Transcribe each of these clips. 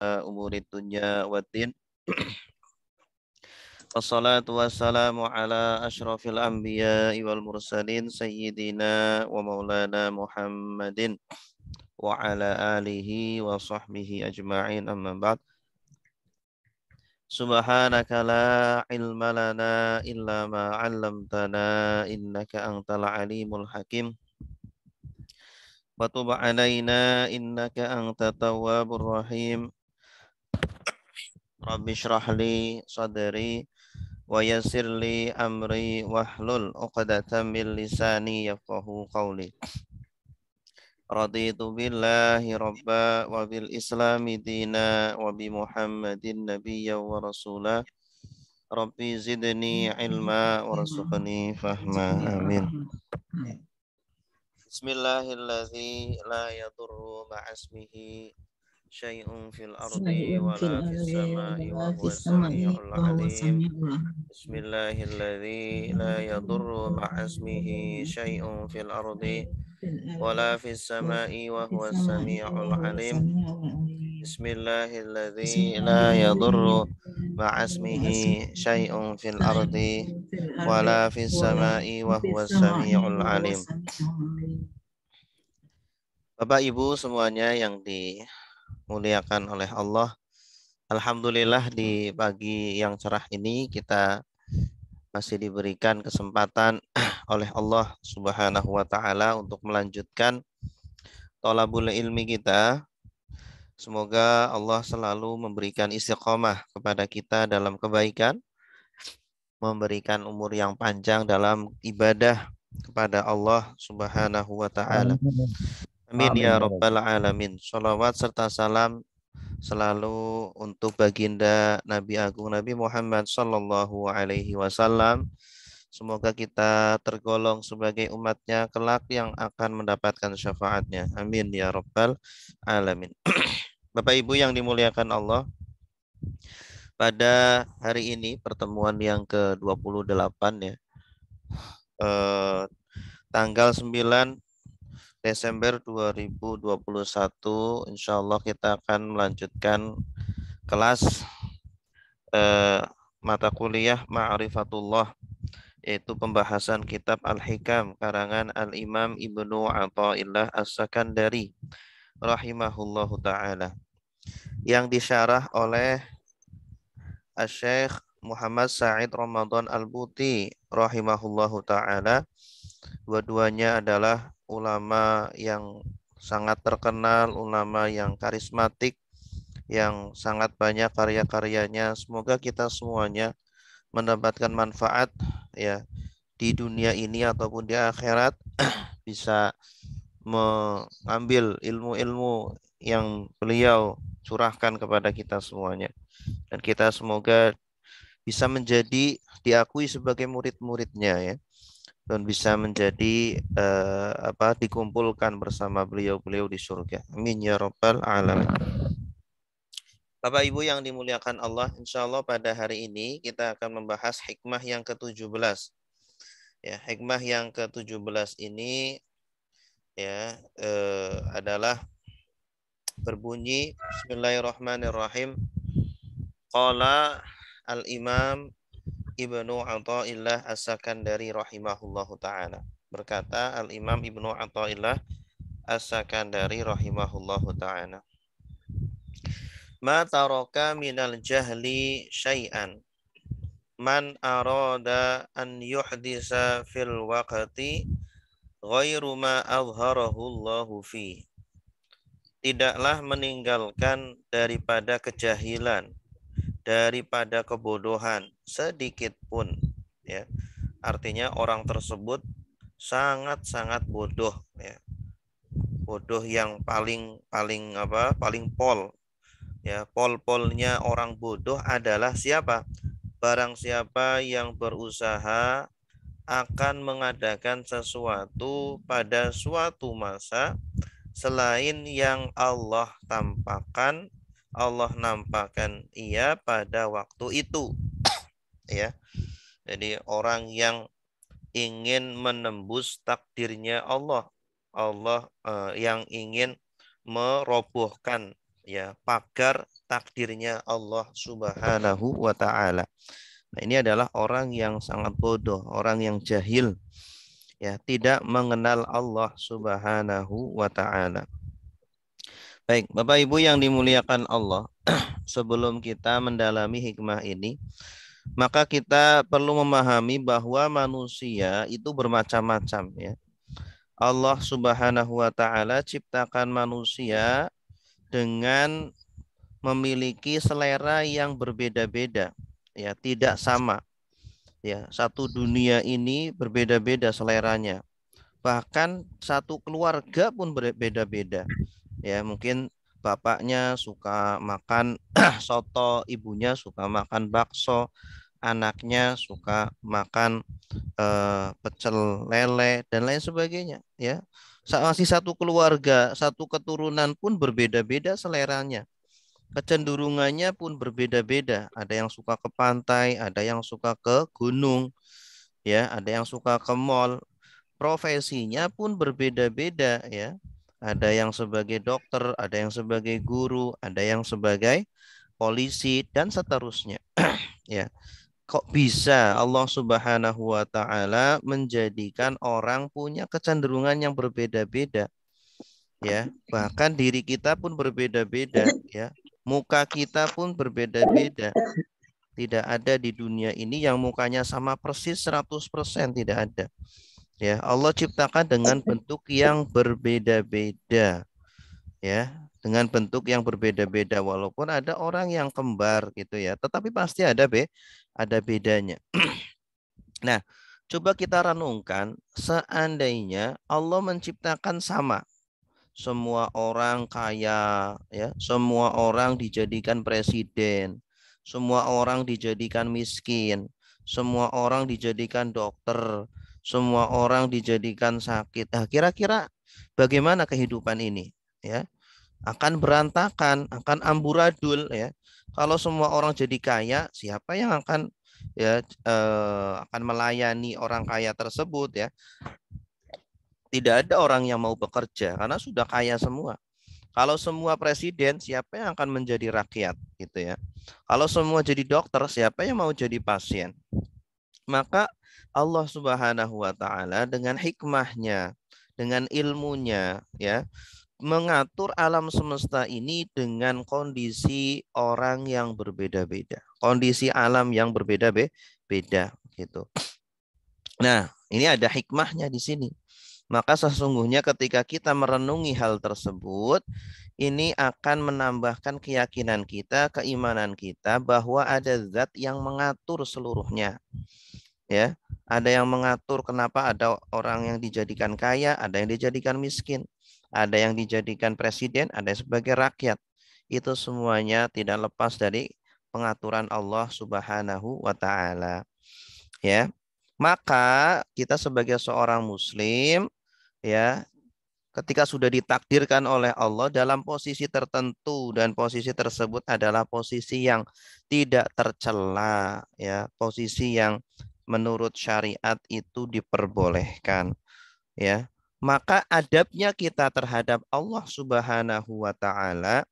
umuri dunya wa Wassalatu wassalamu ala asyrafil anbiya wal mursalin sayyidina wa maulana Muhammadin wa ala alihi wa sahbihi ajma'in amma ba'd. Subhanaka la ilma lana illa ma 'allamtana innaka antal alimul hakim. Wa tub alaina innaka antat tawwabur rahim. Rabbi syrah li sadri wa yassir li amri wahlul uqdatan min lisani yafqahu qawli. Raditu billahi rabba wa bil islami dina wa bi Muhammadin nabiyya wa rasulah. Rabbi zidni ilma wa warzuqni fahma. Amin. Bismillahirrahmanirrahim. La yadurru ma'asmihi syai'un fil ardi wa la fis sama'i wa huwa samiul alim bismillahilladzi la yadurru ma'asmihi syai'un fil ardi wa la fis sama'i wa huwa samiul alim بسم الله الذي لا يضر مع اسمه شيء في الارض ولا في السماء وهو السميع العليم. Bapak Ibu semuanya yang di dimuliakan oleh Allah. Alhamdulillah di pagi yang cerah ini kita masih diberikan kesempatan oleh Allah Subhanahu wa taala untuk melanjutkan tolabul ilmi kita. Semoga Allah selalu memberikan istiqomah kepada kita dalam kebaikan, memberikan umur yang panjang dalam ibadah kepada Allah Subhanahu wa taala. Amin, ya, ya Rabbal Alamin. Salawat serta salam selalu untuk baginda Nabi Agung Nabi Muhammad Sallallahu Alaihi Wasallam. Semoga kita tergolong sebagai umatnya kelak yang akan mendapatkan syafaatnya. Amin ya Rabbal Alamin. Bapak Ibu yang dimuliakan Allah, pada hari ini pertemuan yang ke-28 ya, eh, tanggal 9 Desember 2021 insya Allah kita akan melanjutkan kelas eh, mata kuliah Ma'rifatullah yaitu pembahasan kitab Al-Hikam karangan Al-Imam Ibnu Athaillah As-Sakandari rahimahullahu taala yang disyarah oleh Syekh Muhammad Said Ramadan Al-Buti rahimahullahu taala Dua-duanya adalah ulama yang sangat terkenal, ulama yang karismatik, yang sangat banyak karya-karyanya. Semoga kita semuanya mendapatkan manfaat ya di dunia ini ataupun di akhirat bisa mengambil ilmu-ilmu yang beliau curahkan kepada kita semuanya. Dan kita semoga bisa menjadi diakui sebagai murid-muridnya ya dan bisa menjadi uh, apa dikumpulkan bersama beliau-beliau di surga. Amin ya rabbal alamin. Bapak Ibu yang dimuliakan Allah, insya Allah pada hari ini kita akan membahas hikmah yang ke-17. Ya, hikmah yang ke-17 ini ya eh, adalah berbunyi Bismillahirrahmanirrahim. Qala al-Imam Ibnu Athaillah As-Sakandari rahimahullahu taala. Berkata Al-Imam Ibnu Athaillah As-Sakandari rahimahullahu taala. Ma taraka minal jahli syai'an man arada an yuhdisa fil waqti ghairu ma azharahu Allahu fi tidaklah meninggalkan daripada kejahilan daripada kebodohan sedikit pun ya artinya orang tersebut sangat-sangat bodoh ya bodoh yang paling paling apa paling pol ya pol-polnya orang bodoh adalah siapa barang siapa yang berusaha akan mengadakan sesuatu pada suatu masa selain yang Allah tampakkan Allah nampakkan ia pada waktu itu. ya. Jadi orang yang ingin menembus takdirnya Allah, Allah eh, yang ingin merobohkan ya pagar takdirnya Allah Subhanahu wa taala. Nah, ini adalah orang yang sangat bodoh, orang yang jahil. Ya, tidak mengenal Allah Subhanahu wa taala. Baik, Bapak Ibu yang dimuliakan Allah, sebelum kita mendalami hikmah ini, maka kita perlu memahami bahwa manusia itu bermacam-macam ya. Allah Subhanahu wa taala ciptakan manusia dengan memiliki selera yang berbeda-beda, ya, tidak sama. Ya, satu dunia ini berbeda-beda seleranya. Bahkan satu keluarga pun berbeda-beda. -beda ya mungkin bapaknya suka makan soto, ibunya suka makan bakso, anaknya suka makan eh, pecel lele dan lain sebagainya ya. Masih satu keluarga, satu keturunan pun berbeda-beda seleranya kecenderungannya pun berbeda-beda. Ada yang suka ke pantai, ada yang suka ke gunung, ya, ada yang suka ke mall. Profesinya pun berbeda-beda, ya ada yang sebagai dokter, ada yang sebagai guru, ada yang sebagai polisi dan seterusnya. ya. Kok bisa Allah Subhanahu wa taala menjadikan orang punya kecenderungan yang berbeda-beda? Ya, bahkan diri kita pun berbeda-beda, ya. Muka kita pun berbeda-beda. Tidak ada di dunia ini yang mukanya sama persis 100%, tidak ada. Ya, Allah ciptakan dengan bentuk yang berbeda-beda. Ya, dengan bentuk yang berbeda-beda walaupun ada orang yang kembar gitu ya, tetapi pasti ada be ada bedanya. nah, coba kita renungkan seandainya Allah menciptakan sama semua orang kaya ya semua orang dijadikan presiden semua orang dijadikan miskin semua orang dijadikan dokter semua orang dijadikan sakit. Nah, kira-kira bagaimana kehidupan ini? Ya, akan berantakan, akan amburadul. Ya, kalau semua orang jadi kaya, siapa yang akan ya eh, akan melayani orang kaya tersebut? Ya, tidak ada orang yang mau bekerja karena sudah kaya semua. Kalau semua presiden, siapa yang akan menjadi rakyat gitu ya. Kalau semua jadi dokter, siapa yang mau jadi pasien? Maka Allah Subhanahu wa taala dengan hikmahnya, dengan ilmunya ya, mengatur alam semesta ini dengan kondisi orang yang berbeda-beda, kondisi alam yang berbeda-beda gitu. Nah, ini ada hikmahnya di sini. Maka sesungguhnya ketika kita merenungi hal tersebut, ini akan menambahkan keyakinan kita, keimanan kita bahwa ada zat yang mengatur seluruhnya ya ada yang mengatur kenapa ada orang yang dijadikan kaya ada yang dijadikan miskin ada yang dijadikan presiden ada yang sebagai rakyat itu semuanya tidak lepas dari pengaturan Allah Subhanahu wa taala ya maka kita sebagai seorang muslim ya ketika sudah ditakdirkan oleh Allah dalam posisi tertentu dan posisi tersebut adalah posisi yang tidak tercela ya posisi yang menurut syariat itu diperbolehkan ya maka adabnya kita terhadap Allah Subhanahu wa taala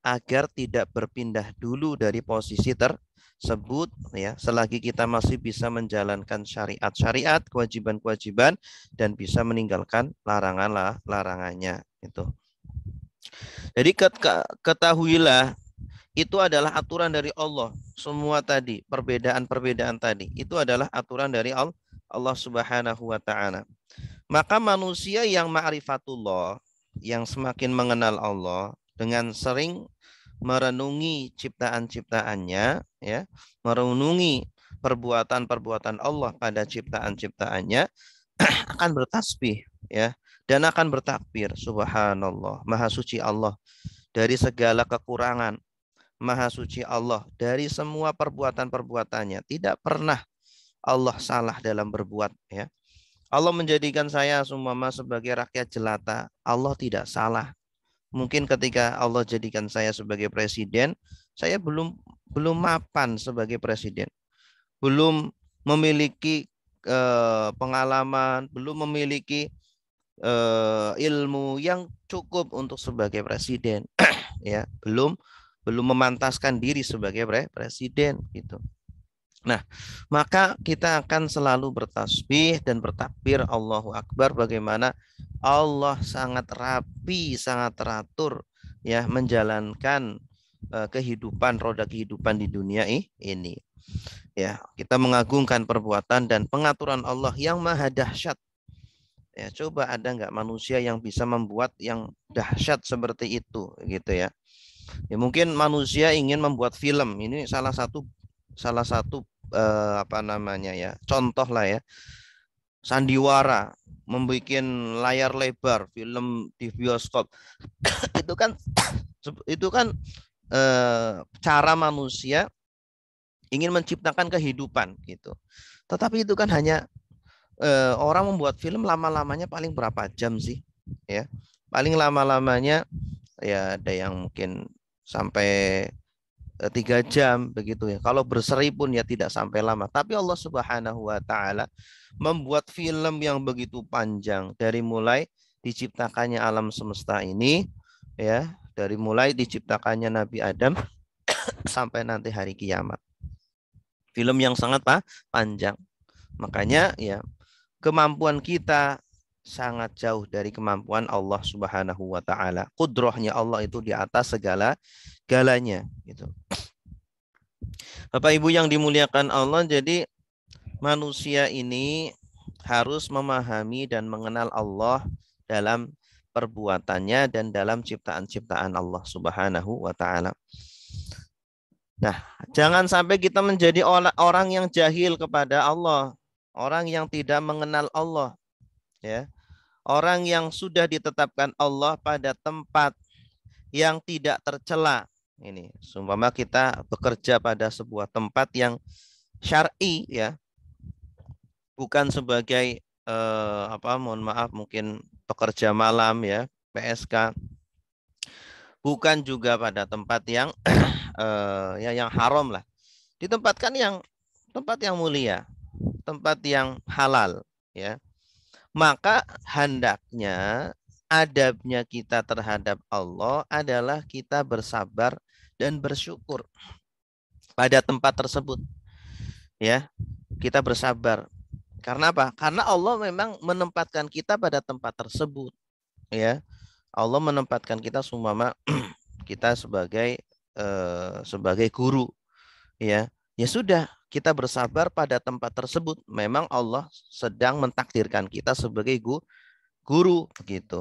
agar tidak berpindah dulu dari posisi tersebut ya selagi kita masih bisa menjalankan syariat-syariat kewajiban-kewajiban dan bisa meninggalkan larangan-larangannya itu jadi ketahuilah itu adalah aturan dari Allah. Semua tadi, perbedaan-perbedaan tadi, itu adalah aturan dari Allah Subhanahu wa taala. Maka manusia yang ma'rifatullah, yang semakin mengenal Allah dengan sering merenungi ciptaan-ciptaannya, ya, merenungi perbuatan-perbuatan Allah pada ciptaan-ciptaannya akan bertasbih, ya, dan akan bertakbir subhanallah maha suci Allah dari segala kekurangan maha suci Allah dari semua perbuatan-perbuatannya. Tidak pernah Allah salah dalam berbuat ya. Allah menjadikan saya sumama sebagai rakyat jelata. Allah tidak salah. Mungkin ketika Allah jadikan saya sebagai presiden, saya belum belum mapan sebagai presiden. Belum memiliki eh, pengalaman, belum memiliki eh, ilmu yang cukup untuk sebagai presiden, ya, belum belum memantaskan diri sebagai presiden gitu. Nah, maka kita akan selalu bertasbih dan bertakbir Allahu Akbar bagaimana Allah sangat rapi, sangat teratur ya menjalankan uh, kehidupan roda kehidupan di dunia ini. Ya, kita mengagungkan perbuatan dan pengaturan Allah yang maha dahsyat. Ya, coba ada nggak manusia yang bisa membuat yang dahsyat seperti itu gitu ya. Ya, mungkin manusia ingin membuat film. Ini salah satu salah satu eh, apa namanya ya? Contoh lah ya. Sandiwara membuat layar lebar film di bioskop. itu kan itu kan eh, cara manusia ingin menciptakan kehidupan gitu. Tetapi itu kan hanya eh, orang membuat film lama-lamanya paling berapa jam sih, ya? Paling lama-lamanya ya ada yang mungkin sampai eh, tiga jam begitu ya. Kalau berseri pun ya tidak sampai lama. Tapi Allah Subhanahu wa taala membuat film yang begitu panjang dari mulai diciptakannya alam semesta ini ya, dari mulai diciptakannya Nabi Adam sampai nanti hari kiamat. Film yang sangat Pak ah, panjang. Makanya ya kemampuan kita sangat jauh dari kemampuan Allah Subhanahu wa taala. Kudrohnya Allah itu di atas segala galanya gitu. Bapak Ibu yang dimuliakan Allah, jadi manusia ini harus memahami dan mengenal Allah dalam perbuatannya dan dalam ciptaan-ciptaan Allah Subhanahu wa taala. Nah, jangan sampai kita menjadi orang yang jahil kepada Allah, orang yang tidak mengenal Allah ya orang yang sudah ditetapkan Allah pada tempat yang tidak tercela ini sumpama kita bekerja pada sebuah tempat yang syar'i ya bukan sebagai eh, apa mohon maaf mungkin pekerja malam ya PSK bukan juga pada tempat yang eh, ya yang haram lah ditempatkan yang tempat yang mulia tempat yang halal ya maka hendaknya adabnya kita terhadap Allah adalah kita bersabar dan bersyukur pada tempat tersebut. Ya, kita bersabar. Karena apa? Karena Allah memang menempatkan kita pada tempat tersebut. Ya. Allah menempatkan kita semua kita sebagai eh, sebagai guru. Ya. Ya sudah, kita bersabar pada tempat tersebut, memang Allah sedang mentakdirkan kita sebagai guru, gitu. begitu.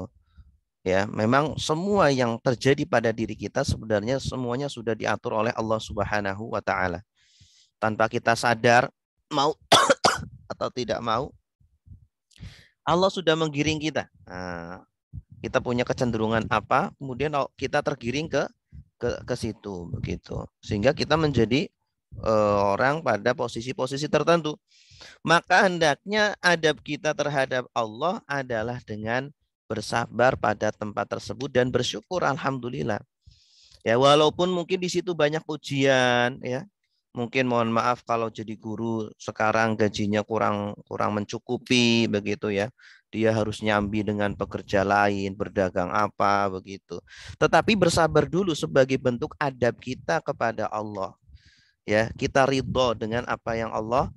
Ya, memang semua yang terjadi pada diri kita sebenarnya semuanya sudah diatur oleh Allah Subhanahu wa taala. Tanpa kita sadar mau atau tidak mau Allah sudah menggiring kita. Nah, kita punya kecenderungan apa, kemudian kita tergiring ke ke, ke situ begitu. Sehingga kita menjadi Eh, orang pada posisi-posisi tertentu. Maka hendaknya adab kita terhadap Allah adalah dengan bersabar pada tempat tersebut dan bersyukur alhamdulillah. Ya walaupun mungkin di situ banyak ujian ya. Mungkin mohon maaf kalau jadi guru sekarang gajinya kurang kurang mencukupi begitu ya. Dia harus nyambi dengan pekerja lain, berdagang apa begitu. Tetapi bersabar dulu sebagai bentuk adab kita kepada Allah ya kita ridho dengan apa yang Allah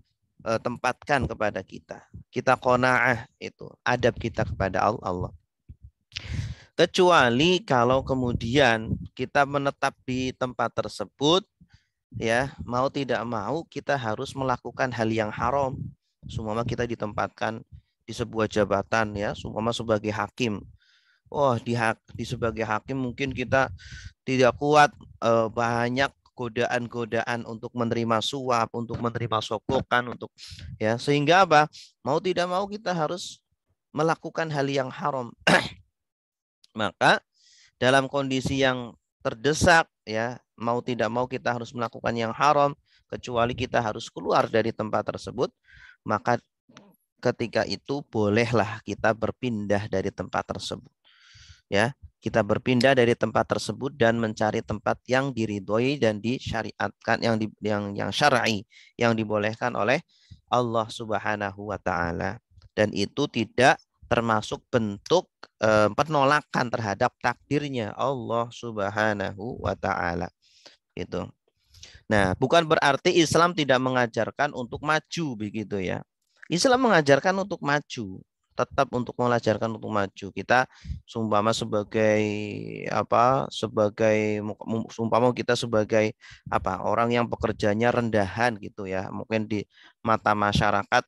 uh, tempatkan kepada kita kita konaah itu adab kita kepada Allah kecuali kalau kemudian kita menetap di tempat tersebut ya mau tidak mau kita harus melakukan hal yang haram semua kita ditempatkan di sebuah jabatan ya semua sebagai hakim oh di hak di sebagai hakim mungkin kita tidak kuat e, banyak godaan-godaan untuk menerima suap, untuk menerima sokokan, untuk ya sehingga apa? Mau tidak mau kita harus melakukan hal yang haram. Maka dalam kondisi yang terdesak ya, mau tidak mau kita harus melakukan yang haram kecuali kita harus keluar dari tempat tersebut, maka ketika itu bolehlah kita berpindah dari tempat tersebut. Ya, kita berpindah dari tempat tersebut dan mencari tempat yang diridhoi dan disyariatkan yang di, yang yang syar'i yang dibolehkan oleh Allah Subhanahu wa taala. Dan itu tidak termasuk bentuk e, penolakan terhadap takdirnya Allah Subhanahu wa taala. Gitu. Nah, bukan berarti Islam tidak mengajarkan untuk maju begitu ya. Islam mengajarkan untuk maju, tetap untuk mengajarkan untuk maju. Kita sumpama sebagai apa? Sebagai sumpama kita sebagai apa? Orang yang pekerjaannya rendahan gitu ya. Mungkin di mata masyarakat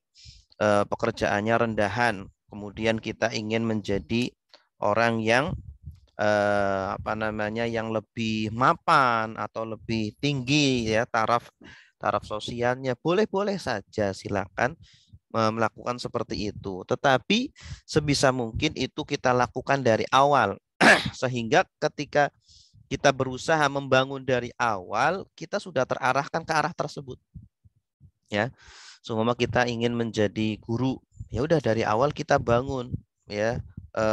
eh, pekerjaannya rendahan. Kemudian kita ingin menjadi orang yang eh, apa namanya yang lebih mapan atau lebih tinggi ya taraf taraf sosialnya boleh-boleh saja silakan melakukan seperti itu. Tetapi sebisa mungkin itu kita lakukan dari awal sehingga ketika kita berusaha membangun dari awal, kita sudah terarahkan ke arah tersebut. Ya. semua kita ingin menjadi guru, ya udah dari awal kita bangun ya e,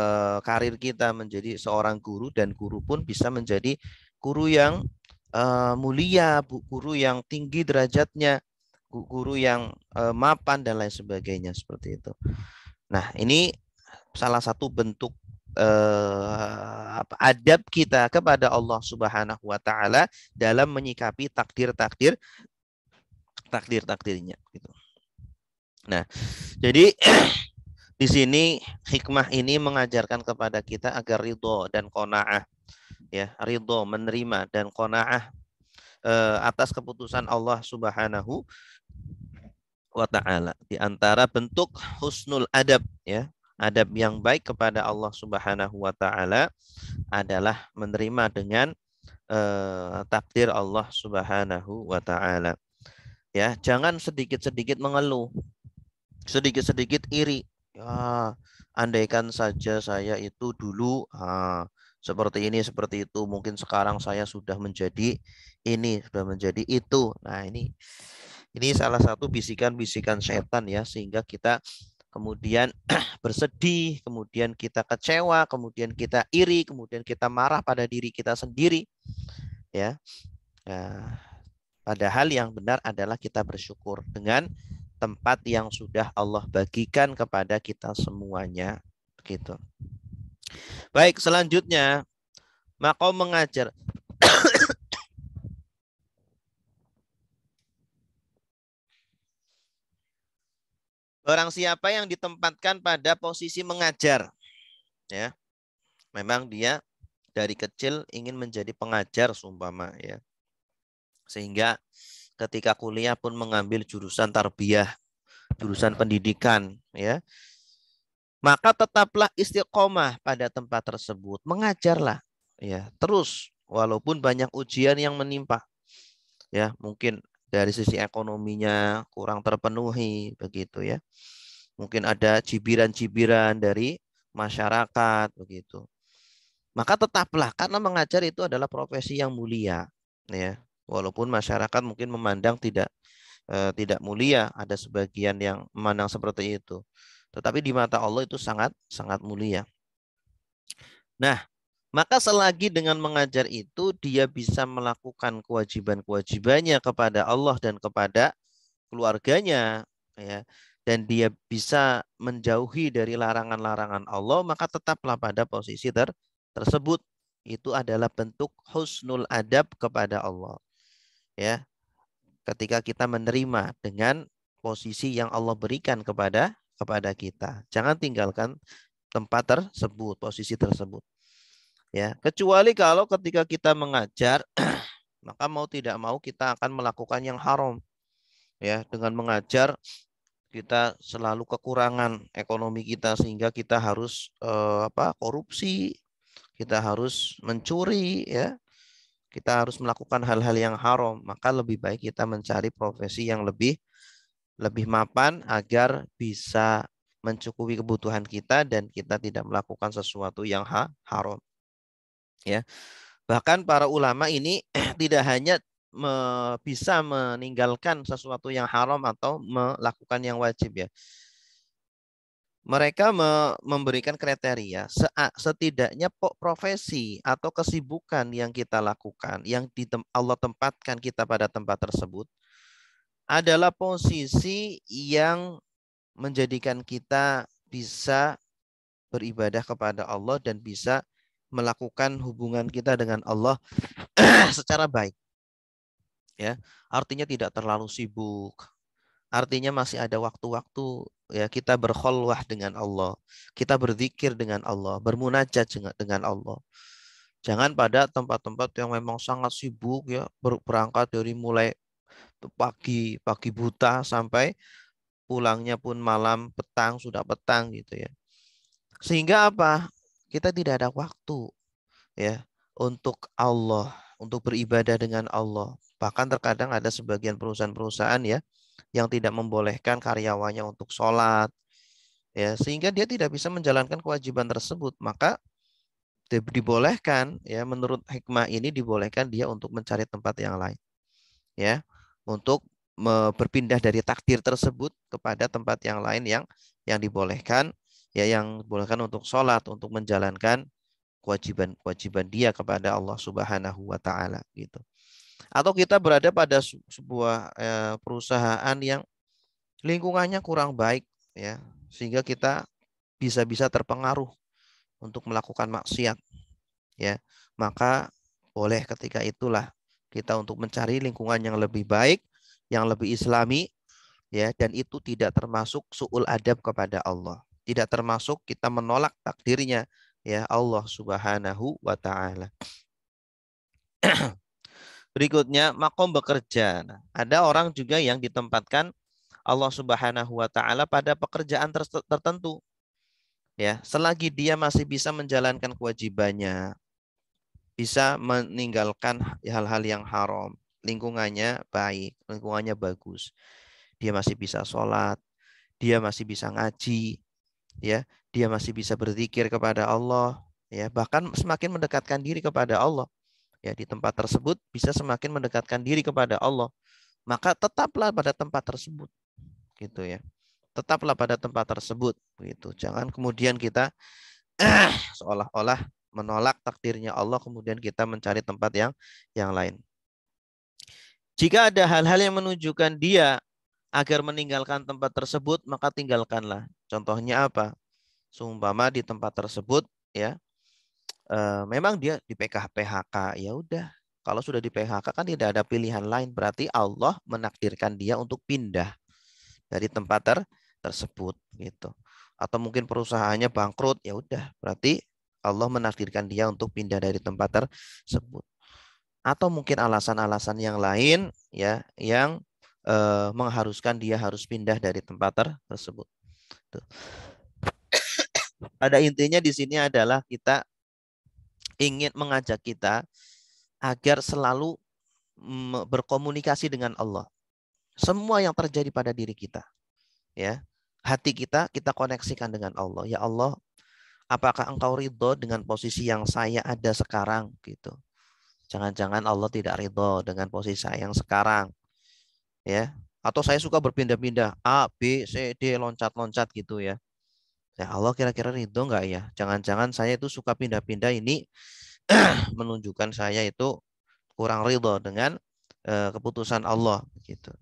karir kita menjadi seorang guru dan guru pun bisa menjadi guru yang e, mulia, guru yang tinggi derajatnya, guru yang uh, mapan dan lain sebagainya seperti itu. Nah, ini salah satu bentuk uh, adab kita kepada Allah Subhanahu wa taala dalam menyikapi takdir-takdir takdir-takdirnya gitu. Nah, jadi di sini hikmah ini mengajarkan kepada kita agar ridho dan kona'ah ya ridho menerima dan kona'ah atas keputusan Allah Subhanahu wa taala di antara bentuk husnul adab ya adab yang baik kepada Allah Subhanahu wa taala adalah menerima dengan eh, takdir Allah Subhanahu wa taala. Ya, jangan sedikit-sedikit mengeluh. Sedikit-sedikit iri. Ya, andaikan saja saya itu dulu ah, seperti ini, seperti itu, mungkin sekarang saya sudah menjadi ini, sudah menjadi itu. Nah, ini ini salah satu bisikan-bisikan setan ya sehingga kita kemudian bersedih, kemudian kita kecewa, kemudian kita iri, kemudian kita marah pada diri kita sendiri. Ya. Nah, padahal yang benar adalah kita bersyukur dengan tempat yang sudah Allah bagikan kepada kita semuanya gitu. Baik, selanjutnya maka mengajar Barang siapa yang ditempatkan pada posisi mengajar. Ya. Memang dia dari kecil ingin menjadi pengajar seumpama ya. Sehingga ketika kuliah pun mengambil jurusan tarbiyah, jurusan pendidikan ya. Maka tetaplah istiqomah pada tempat tersebut, mengajarlah ya, terus walaupun banyak ujian yang menimpa. Ya, mungkin dari sisi ekonominya kurang terpenuhi begitu ya. Mungkin ada cibiran-cibiran dari masyarakat begitu. Maka tetaplah karena mengajar itu adalah profesi yang mulia ya. Walaupun masyarakat mungkin memandang tidak eh, tidak mulia, ada sebagian yang memandang seperti itu. Tetapi di mata Allah itu sangat sangat mulia. Nah, maka selagi dengan mengajar itu dia bisa melakukan kewajiban-kewajibannya kepada Allah dan kepada keluarganya ya dan dia bisa menjauhi dari larangan-larangan Allah maka tetaplah pada posisi ter tersebut itu adalah bentuk husnul adab kepada Allah ya ketika kita menerima dengan posisi yang Allah berikan kepada kepada kita jangan tinggalkan tempat tersebut posisi tersebut Ya, kecuali kalau ketika kita mengajar maka mau tidak mau kita akan melakukan yang haram. Ya, dengan mengajar kita selalu kekurangan ekonomi kita sehingga kita harus eh, apa? korupsi, kita harus mencuri ya. Kita harus melakukan hal-hal yang haram, maka lebih baik kita mencari profesi yang lebih lebih mapan agar bisa mencukupi kebutuhan kita dan kita tidak melakukan sesuatu yang haram. Ya. Bahkan para ulama ini tidak hanya me, bisa meninggalkan sesuatu yang haram atau melakukan yang wajib ya. Mereka me, memberikan kriteria se, setidaknya profesi atau kesibukan yang kita lakukan, yang di, Allah tempatkan kita pada tempat tersebut adalah posisi yang menjadikan kita bisa beribadah kepada Allah dan bisa melakukan hubungan kita dengan Allah secara baik. Ya, artinya tidak terlalu sibuk. Artinya masih ada waktu-waktu ya kita berkholwah dengan Allah, kita berzikir dengan Allah, bermunajat dengan Allah. Jangan pada tempat-tempat yang memang sangat sibuk ya, berangkat dari mulai pagi, pagi buta sampai pulangnya pun malam petang sudah petang gitu ya. Sehingga apa? kita tidak ada waktu ya untuk Allah, untuk beribadah dengan Allah. Bahkan terkadang ada sebagian perusahaan-perusahaan ya yang tidak membolehkan karyawannya untuk sholat, ya sehingga dia tidak bisa menjalankan kewajiban tersebut. Maka dibolehkan ya menurut hikmah ini dibolehkan dia untuk mencari tempat yang lain, ya untuk berpindah dari takdir tersebut kepada tempat yang lain yang yang dibolehkan ya yang bolehkan untuk sholat untuk menjalankan kewajiban-kewajiban dia kepada Allah Subhanahu wa taala gitu. Atau kita berada pada sebuah eh, perusahaan yang lingkungannya kurang baik ya, sehingga kita bisa-bisa terpengaruh untuk melakukan maksiat ya. Maka boleh ketika itulah kita untuk mencari lingkungan yang lebih baik, yang lebih islami ya dan itu tidak termasuk suul adab kepada Allah tidak termasuk kita menolak takdirnya ya Allah Subhanahu wa taala. Berikutnya makom bekerja. Nah, ada orang juga yang ditempatkan Allah Subhanahu wa taala pada pekerjaan tertentu. Ya, selagi dia masih bisa menjalankan kewajibannya, bisa meninggalkan hal-hal yang haram, lingkungannya baik, lingkungannya bagus. Dia masih bisa sholat, dia masih bisa ngaji, ya dia masih bisa berzikir kepada Allah ya bahkan semakin mendekatkan diri kepada Allah ya di tempat tersebut bisa semakin mendekatkan diri kepada Allah maka tetaplah pada tempat tersebut gitu ya tetaplah pada tempat tersebut gitu jangan kemudian kita eh, seolah-olah menolak takdirnya Allah kemudian kita mencari tempat yang yang lain jika ada hal-hal yang menunjukkan dia agar meninggalkan tempat tersebut maka tinggalkanlah Contohnya apa? Seumpama di tempat tersebut ya e, memang dia di PKH PHK ya udah kalau sudah di PHK kan tidak ada pilihan lain berarti Allah menakdirkan dia untuk pindah dari tempat ter tersebut gitu. Atau mungkin perusahaannya bangkrut ya udah berarti Allah menakdirkan dia untuk pindah dari tempat tersebut. Atau mungkin alasan-alasan yang lain ya yang e, mengharuskan dia harus pindah dari tempat ter tersebut. Pada intinya di sini adalah kita ingin mengajak kita agar selalu berkomunikasi dengan Allah. Semua yang terjadi pada diri kita, ya hati kita kita koneksikan dengan Allah. Ya Allah, apakah Engkau ridho dengan posisi yang saya ada sekarang gitu? Jangan-jangan Allah tidak ridho dengan posisi saya yang sekarang, ya atau saya suka berpindah-pindah A, B, C, D, loncat-loncat gitu ya. Ya Allah kira-kira ridho nggak ya? Jangan-jangan saya itu suka pindah-pindah ini menunjukkan saya itu kurang ridho dengan eh, keputusan Allah gitu.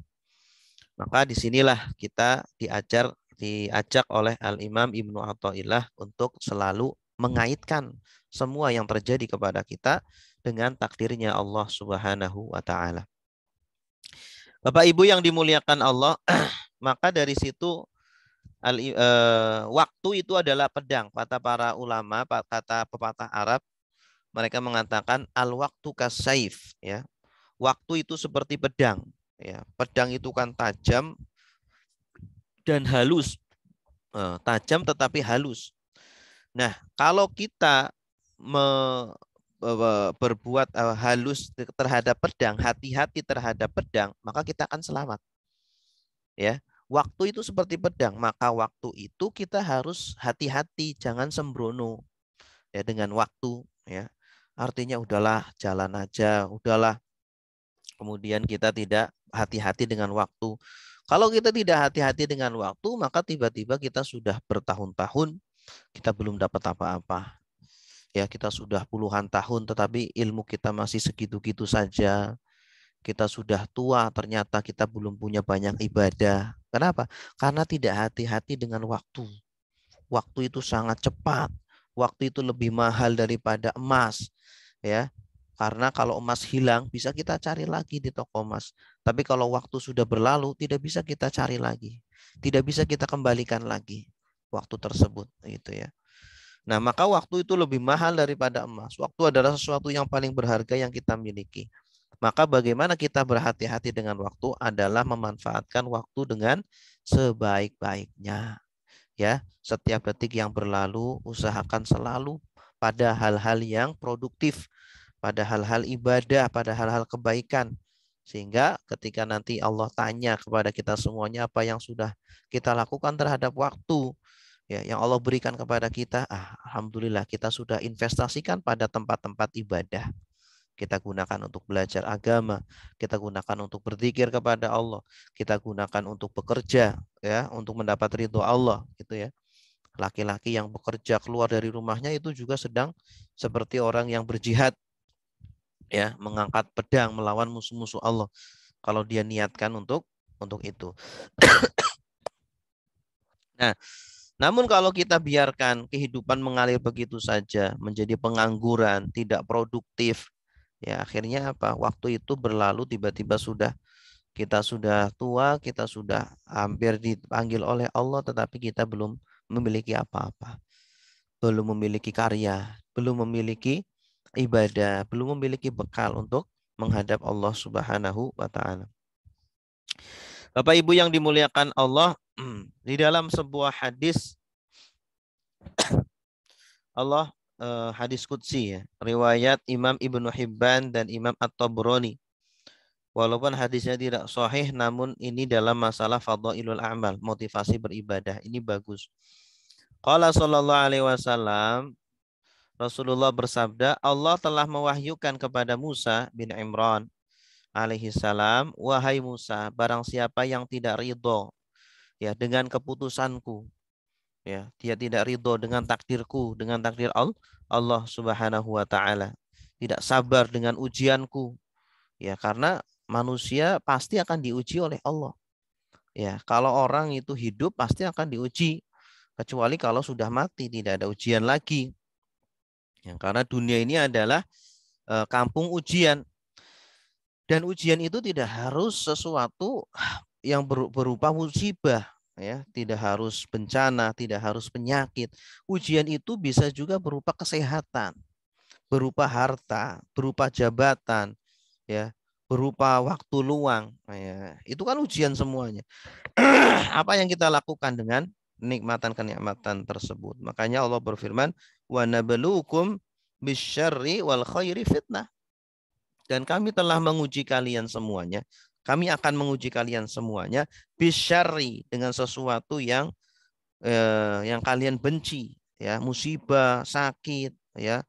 Maka disinilah kita diajar diajak oleh Al Imam Ibnu Athaillah untuk selalu mengaitkan semua yang terjadi kepada kita dengan takdirnya Allah Subhanahu wa taala. Bapak Ibu yang dimuliakan Allah, maka dari situ al, e, waktu itu adalah pedang. Kata para ulama, kata pepatah Arab, mereka mengatakan al waktu kasaif ya. Waktu itu seperti pedang ya. Pedang itu kan tajam dan halus. E, tajam tetapi halus. Nah, kalau kita me, berbuat eh, halus terhadap pedang, hati-hati terhadap pedang, maka kita akan selamat. Ya, waktu itu seperti pedang, maka waktu itu kita harus hati-hati, jangan sembrono ya dengan waktu. Ya, artinya udahlah jalan aja, udahlah. Kemudian kita tidak hati-hati dengan waktu. Kalau kita tidak hati-hati dengan waktu, maka tiba-tiba kita sudah bertahun-tahun kita belum dapat apa-apa ya kita sudah puluhan tahun tetapi ilmu kita masih segitu-gitu saja. Kita sudah tua ternyata kita belum punya banyak ibadah. Kenapa? Karena tidak hati-hati dengan waktu. Waktu itu sangat cepat. Waktu itu lebih mahal daripada emas. Ya. Karena kalau emas hilang bisa kita cari lagi di toko emas. Tapi kalau waktu sudah berlalu tidak bisa kita cari lagi. Tidak bisa kita kembalikan lagi waktu tersebut gitu ya. Nah, maka waktu itu lebih mahal daripada emas. Waktu adalah sesuatu yang paling berharga yang kita miliki. Maka bagaimana kita berhati-hati dengan waktu adalah memanfaatkan waktu dengan sebaik-baiknya. Ya, setiap detik yang berlalu usahakan selalu pada hal-hal yang produktif, pada hal-hal ibadah, pada hal-hal kebaikan. Sehingga ketika nanti Allah tanya kepada kita semuanya apa yang sudah kita lakukan terhadap waktu, ya yang Allah berikan kepada kita ah, alhamdulillah kita sudah investasikan pada tempat-tempat ibadah kita gunakan untuk belajar agama, kita gunakan untuk berzikir kepada Allah, kita gunakan untuk bekerja ya, untuk mendapat ridho Allah gitu ya. Laki-laki yang bekerja keluar dari rumahnya itu juga sedang seperti orang yang berjihad ya, mengangkat pedang melawan musuh-musuh Allah kalau dia niatkan untuk untuk itu. nah, namun kalau kita biarkan kehidupan mengalir begitu saja, menjadi pengangguran, tidak produktif, ya akhirnya apa? Waktu itu berlalu tiba-tiba sudah kita sudah tua, kita sudah hampir dipanggil oleh Allah tetapi kita belum memiliki apa-apa. Belum memiliki karya, belum memiliki ibadah, belum memiliki bekal untuk menghadap Allah Subhanahu wa taala. Bapak Ibu yang dimuliakan Allah, Di dalam sebuah hadis Allah uh, hadis qudsi ya, riwayat Imam Ibnu Hibban dan Imam At-Tabrani. Walaupun hadisnya tidak sahih namun ini dalam masalah fadlul amal, motivasi beribadah. Ini bagus. Qala sallallahu alaihi wasallam Rasulullah bersabda, Allah telah mewahyukan kepada Musa bin Imran alaihi salam, wahai Musa, barang siapa yang tidak ridho ya dengan keputusanku ya dia tidak ridho dengan takdirku dengan takdir Allah Subhanahu wa taala tidak sabar dengan ujianku ya karena manusia pasti akan diuji oleh Allah ya kalau orang itu hidup pasti akan diuji kecuali kalau sudah mati tidak ada ujian lagi ya, karena dunia ini adalah eh, kampung ujian dan ujian itu tidak harus sesuatu yang berupa musibah ya, tidak harus bencana, tidak harus penyakit. Ujian itu bisa juga berupa kesehatan, berupa harta, berupa jabatan, ya, berupa waktu luang. Ya, itu kan ujian semuanya. Apa yang kita lakukan dengan nikmatan kenikmatan tersebut. Makanya Allah berfirman, "Wa nabluukum bisyarri wal khairi fitnah." Dan kami telah menguji kalian semuanya kami akan menguji kalian semuanya bisyari dengan sesuatu yang eh, yang kalian benci, ya, musibah, sakit, ya,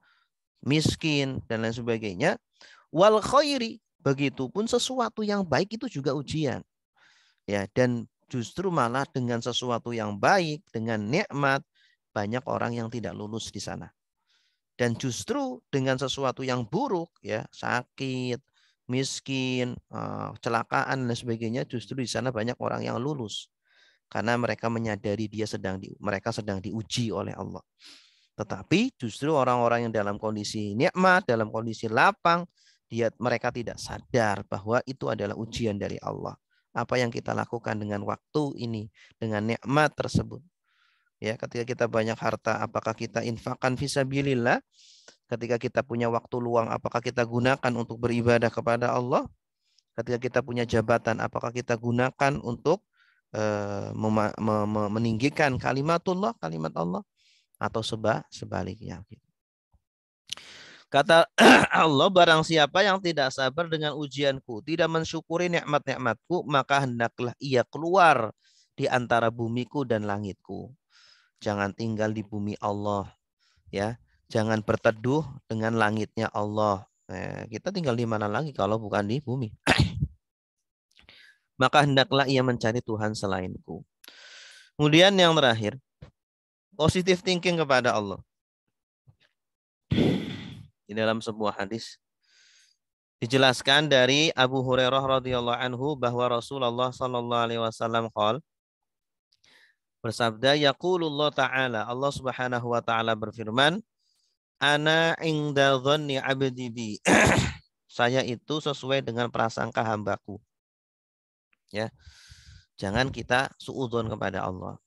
miskin dan lain sebagainya. Wal khairi begitupun sesuatu yang baik itu juga ujian. Ya, dan justru malah dengan sesuatu yang baik, dengan nikmat banyak orang yang tidak lulus di sana. Dan justru dengan sesuatu yang buruk ya, sakit, miskin, kecelakaan eh, dan sebagainya justru di sana banyak orang yang lulus karena mereka menyadari dia sedang di, mereka sedang diuji oleh Allah. Tetapi justru orang-orang yang dalam kondisi nikmat, dalam kondisi lapang, dia mereka tidak sadar bahwa itu adalah ujian dari Allah. Apa yang kita lakukan dengan waktu ini, dengan nikmat tersebut. Ya, ketika kita banyak harta, apakah kita infakkan visabilillah Ketika kita punya waktu luang, apakah kita gunakan untuk beribadah kepada Allah? Ketika kita punya jabatan, apakah kita gunakan untuk uh, meninggikan kalimatullah, kalimat Allah? Atau sebaliknya. Kata Allah, barang siapa yang tidak sabar dengan ujianku, tidak mensyukuri nikmat-nikmatku, maka hendaklah ia keluar di antara bumiku dan langitku. Jangan tinggal di bumi Allah. ya Jangan berteduh dengan langitnya Allah. Nah, kita tinggal di mana lagi kalau bukan di bumi. Maka hendaklah ia mencari Tuhan selainku. Kemudian yang terakhir, positive thinking kepada Allah. Di dalam sebuah hadis dijelaskan dari Abu Hurairah radhiyallahu anhu bahwa Rasulullah sallallahu alaihi wasallam qol bersabda yaqulullah taala Allah Subhanahu wa taala berfirman Ana inda dhanni abdi bi. Saya itu sesuai dengan prasangka hambaku. Ya. Jangan kita suudzon kepada Allah.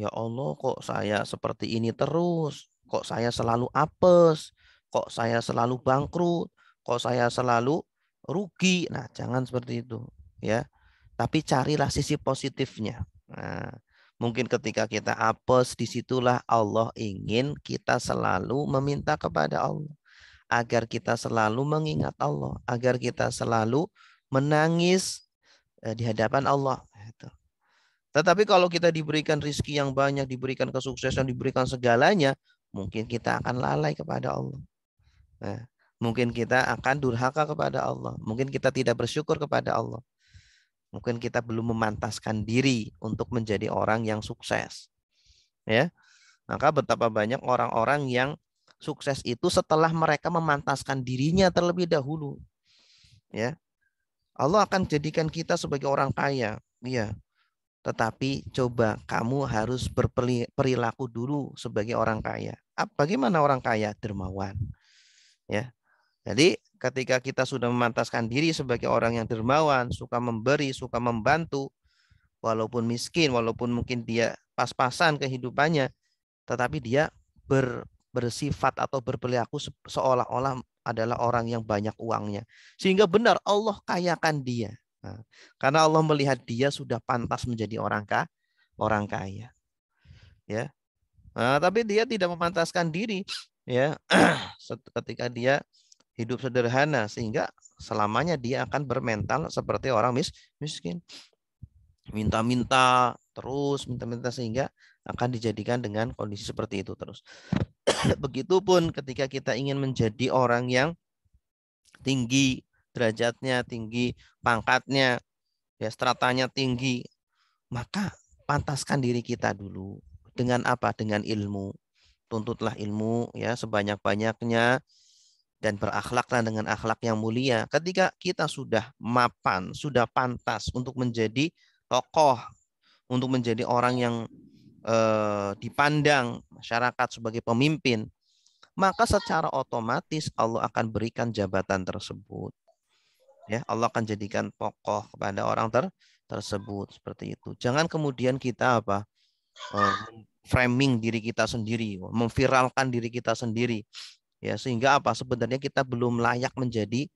Ya Allah, kok saya seperti ini terus? Kok saya selalu apes? Kok saya selalu bangkrut? Kok saya selalu rugi? Nah, jangan seperti itu, ya. Tapi carilah sisi positifnya. Nah, Mungkin ketika kita apes, disitulah Allah ingin kita selalu meminta kepada Allah. Agar kita selalu mengingat Allah. Agar kita selalu menangis eh, di hadapan Allah. Gitu. Tetapi kalau kita diberikan rizki yang banyak, diberikan kesuksesan, diberikan segalanya, mungkin kita akan lalai kepada Allah. Nah, mungkin kita akan durhaka kepada Allah. Mungkin kita tidak bersyukur kepada Allah. Mungkin kita belum memantaskan diri untuk menjadi orang yang sukses. Ya. Maka betapa banyak orang-orang yang sukses itu setelah mereka memantaskan dirinya terlebih dahulu. Ya. Allah akan jadikan kita sebagai orang kaya. Iya. Tetapi coba kamu harus berperilaku dulu sebagai orang kaya. Bagaimana orang kaya dermawan? Ya. Jadi ketika kita sudah memantaskan diri sebagai orang yang dermawan, suka memberi, suka membantu, walaupun miskin, walaupun mungkin dia pas-pasan kehidupannya, tetapi dia ber, bersifat atau berperilaku seolah-olah adalah orang yang banyak uangnya. Sehingga benar Allah kayakan dia. Nah, karena Allah melihat dia sudah pantas menjadi orang kaya, orang kaya. Ya. Nah, tapi dia tidak memantaskan diri ya ketika dia hidup sederhana sehingga selamanya dia akan bermental seperti orang mis miskin. Minta-minta terus, minta-minta sehingga akan dijadikan dengan kondisi seperti itu terus. Begitupun ketika kita ingin menjadi orang yang tinggi derajatnya, tinggi pangkatnya, ya stratanya tinggi, maka pantaskan diri kita dulu dengan apa? Dengan ilmu. Tuntutlah ilmu ya sebanyak-banyaknya dan berakhlaklah dengan akhlak yang mulia ketika kita sudah mapan, sudah pantas untuk menjadi tokoh, untuk menjadi orang yang eh, dipandang masyarakat sebagai pemimpin, maka secara otomatis Allah akan berikan jabatan tersebut. Ya, Allah akan jadikan tokoh kepada orang ter tersebut seperti itu. Jangan kemudian kita apa? Eh, framing diri kita sendiri, memviralkan diri kita sendiri ya sehingga apa sebenarnya kita belum layak menjadi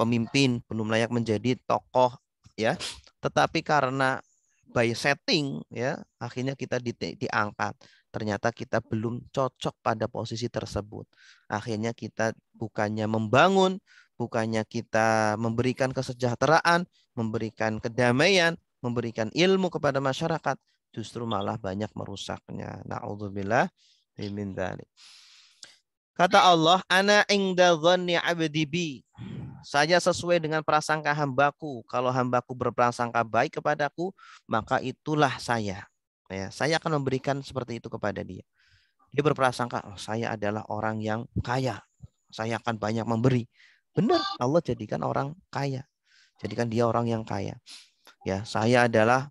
pemimpin belum layak menjadi tokoh ya tetapi karena by setting ya akhirnya kita di, diangkat ternyata kita belum cocok pada posisi tersebut akhirnya kita bukannya membangun bukannya kita memberikan kesejahteraan memberikan kedamaian memberikan ilmu kepada masyarakat justru malah banyak merusaknya naudzubillah min dzalik Kata Allah, ana ingda dhanni abdi bi. Saya sesuai dengan prasangka hambaku. Kalau hambaku berprasangka baik kepadaku, maka itulah saya. Ya, saya akan memberikan seperti itu kepada dia. Dia berprasangka, oh, saya adalah orang yang kaya. Saya akan banyak memberi. Benar, Allah jadikan orang kaya. Jadikan dia orang yang kaya. Ya, saya adalah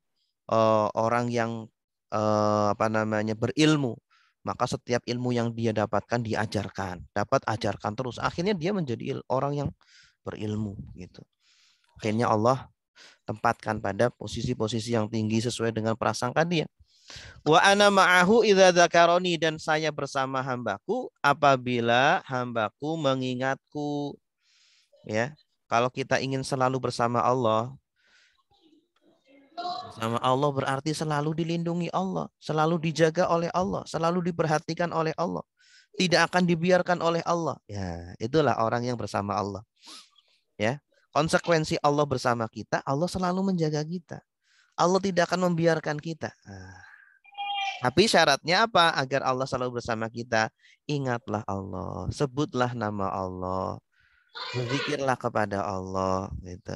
uh, orang yang uh, apa namanya berilmu maka setiap ilmu yang dia dapatkan diajarkan, dapat ajarkan terus. Akhirnya dia menjadi orang yang berilmu gitu. Akhirnya Allah tempatkan pada posisi-posisi yang tinggi sesuai dengan prasangka dia. Wa ana ma'ahu dan saya bersama hambaku apabila hambaku mengingatku. Ya, kalau kita ingin selalu bersama Allah, sama Allah berarti selalu dilindungi Allah, selalu dijaga oleh Allah, selalu diperhatikan oleh Allah, tidak akan dibiarkan oleh Allah. Ya, itulah orang yang bersama Allah. Ya, konsekuensi Allah bersama kita, Allah selalu menjaga kita. Allah tidak akan membiarkan kita. Ah. tapi syaratnya apa? Agar Allah selalu bersama kita, ingatlah Allah, sebutlah nama Allah, berzikirlah kepada Allah gitu.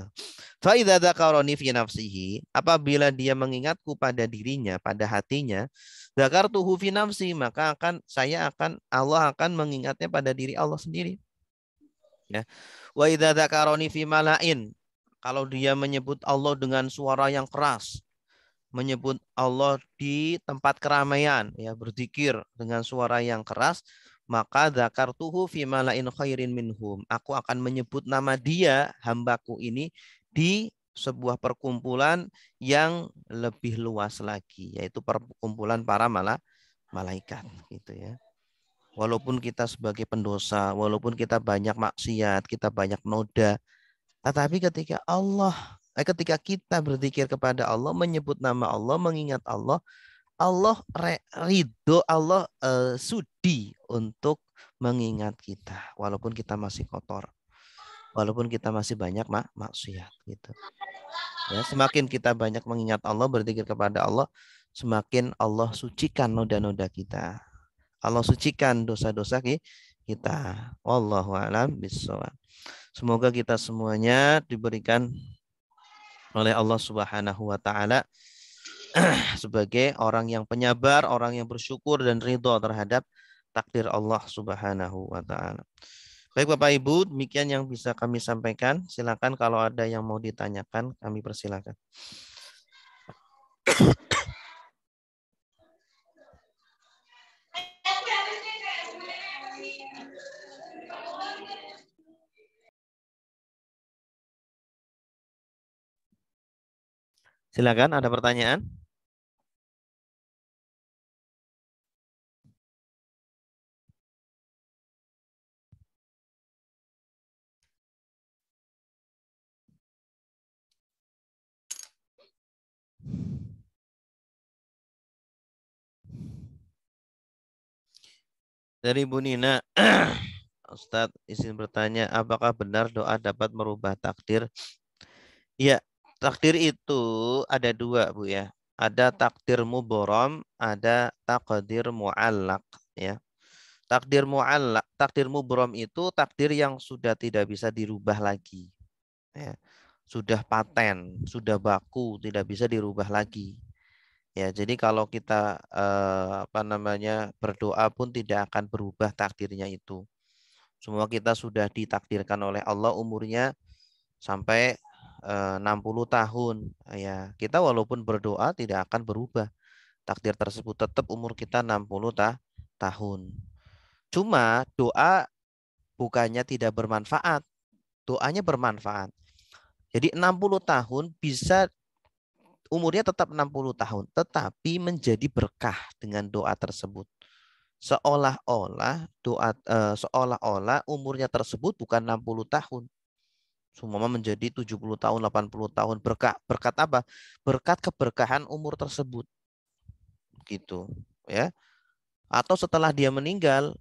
Fa idza dzakaroni fi nafsihi, apabila dia mengingatku pada dirinya, pada hatinya, dzakartuhu fi nafsi, maka akan saya akan Allah akan mengingatnya pada diri Allah sendiri. Ya. Wa idza dzakaroni fi malain, kalau dia menyebut Allah dengan suara yang keras, menyebut Allah di tempat keramaian, ya berzikir dengan suara yang keras, maka Zakar Tuhu fi malain khairin minhum. Aku akan menyebut nama dia, hambaku ini, di sebuah perkumpulan yang lebih luas lagi, yaitu perkumpulan para mala, malaikat. gitu ya. Walaupun kita sebagai pendosa, walaupun kita banyak maksiat, kita banyak noda, tetapi ketika Allah, eh, ketika kita berzikir kepada Allah, menyebut nama Allah, mengingat Allah, Allah ridho, Allah uh, sudi, untuk mengingat kita walaupun kita masih kotor walaupun kita masih banyak mak maksiat gitu ya semakin kita banyak mengingat Allah berpikir kepada Allah semakin Allah sucikan noda-noda kita Allah sucikan dosa-dosa kita wallahu alam bisawab semoga kita semuanya diberikan oleh Allah Subhanahu wa taala sebagai orang yang penyabar, orang yang bersyukur dan ridho terhadap takdir Allah Subhanahu wa taala. Baik Bapak Ibu, demikian yang bisa kami sampaikan. Silakan kalau ada yang mau ditanyakan, kami persilakan. Silakan, ada pertanyaan? Dari Bu Nina, Ustadz izin bertanya, apakah benar doa dapat merubah takdir? Ya, takdir itu ada dua Bu ya. Ada ya. takdir muborom, ada takdir mu'allak. Ya. Takdir mu'allak, takdir muborom itu takdir yang sudah tidak bisa dirubah lagi. Ya sudah paten, sudah baku, tidak bisa dirubah lagi. Ya, jadi kalau kita eh, apa namanya berdoa pun tidak akan berubah takdirnya itu. Semua kita sudah ditakdirkan oleh Allah umurnya sampai eh, 60 tahun. Ya, kita walaupun berdoa tidak akan berubah. Takdir tersebut tetap umur kita 60 ta tahun. Cuma doa bukannya tidak bermanfaat. Doanya bermanfaat jadi 60 tahun bisa umurnya tetap 60 tahun, tetapi menjadi berkah dengan doa tersebut. Seolah-olah doa eh, seolah-olah umurnya tersebut bukan 60 tahun. Semua menjadi 70 tahun, 80 tahun berkat berkat apa? Berkat keberkahan umur tersebut. Gitu, ya. Atau setelah dia meninggal,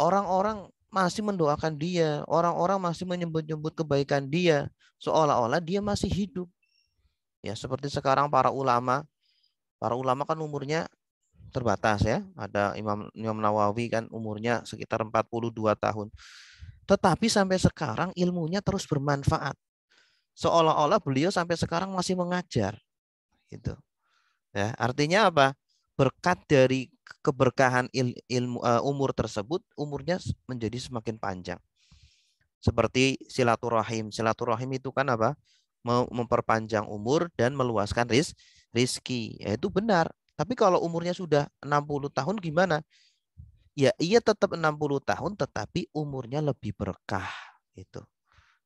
orang-orang masih mendoakan dia, orang-orang masih menyebut-nyebut kebaikan dia, seolah-olah dia masih hidup. Ya, seperti sekarang para ulama, para ulama kan umurnya terbatas ya. Ada Imam Imam Nawawi kan umurnya sekitar 42 tahun. Tetapi sampai sekarang ilmunya terus bermanfaat. Seolah-olah beliau sampai sekarang masih mengajar. Gitu. Ya, artinya apa? Berkat dari keberkahan il, ilmu uh, umur tersebut umurnya menjadi semakin panjang. Seperti silaturahim. Silaturahim itu kan apa? memperpanjang umur dan meluaskan ris rizki. Ya, itu benar. Tapi kalau umurnya sudah 60 tahun gimana? Ya ia tetap 60 tahun tetapi umurnya lebih berkah itu.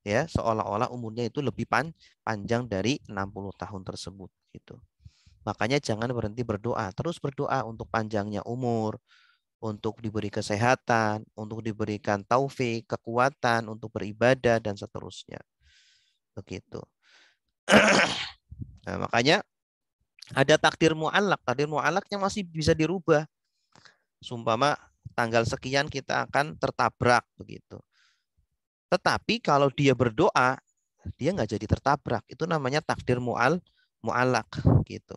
Ya, seolah-olah umurnya itu lebih pan panjang dari 60 tahun tersebut gitu. Makanya jangan berhenti berdoa, terus berdoa untuk panjangnya umur, untuk diberi kesehatan, untuk diberikan taufik, kekuatan untuk beribadah dan seterusnya. Begitu. nah, makanya ada takdir mu'alak. Takdir mu'alaknya masih bisa dirubah. Sumpama tanggal sekian kita akan tertabrak begitu. Tetapi kalau dia berdoa, dia nggak jadi tertabrak. Itu namanya takdir mu'al mu'alak gitu.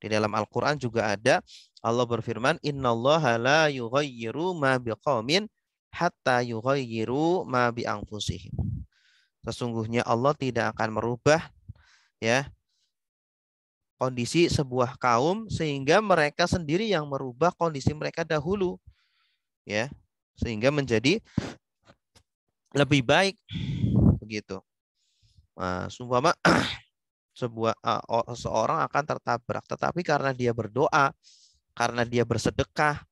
Di dalam Al-Quran juga ada Allah berfirman, Inna Allah la yughayyiru ma biqaumin hatta yughayyiru ma bi'angfusihim. Sesungguhnya Allah tidak akan merubah ya kondisi sebuah kaum sehingga mereka sendiri yang merubah kondisi mereka dahulu ya sehingga menjadi lebih baik begitu. Nah, sumpama sebuah uh, eh, seorang akan tertabrak. Tetapi karena dia berdoa, karena dia bersedekah,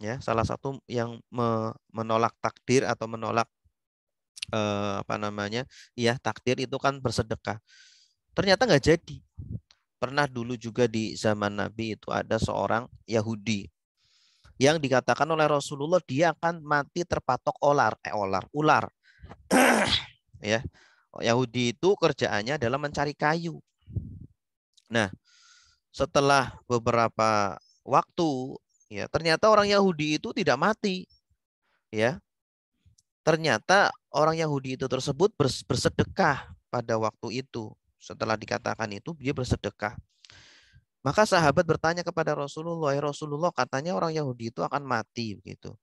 ya salah satu yang me, menolak takdir atau menolak uh, apa namanya, ya takdir itu kan bersedekah. Ternyata nggak jadi. Pernah dulu juga di zaman Nabi itu ada seorang Yahudi yang dikatakan oleh Rasulullah dia akan mati terpatok olar, eh, olar, ular. ya Yahudi itu kerjaannya adalah mencari kayu. Nah, setelah beberapa waktu, ya ternyata orang Yahudi itu tidak mati, ya. Ternyata orang Yahudi itu tersebut bersedekah pada waktu itu. Setelah dikatakan itu, dia bersedekah. Maka sahabat bertanya kepada Rasulullah, eh, Rasulullah katanya orang Yahudi itu akan mati begitu.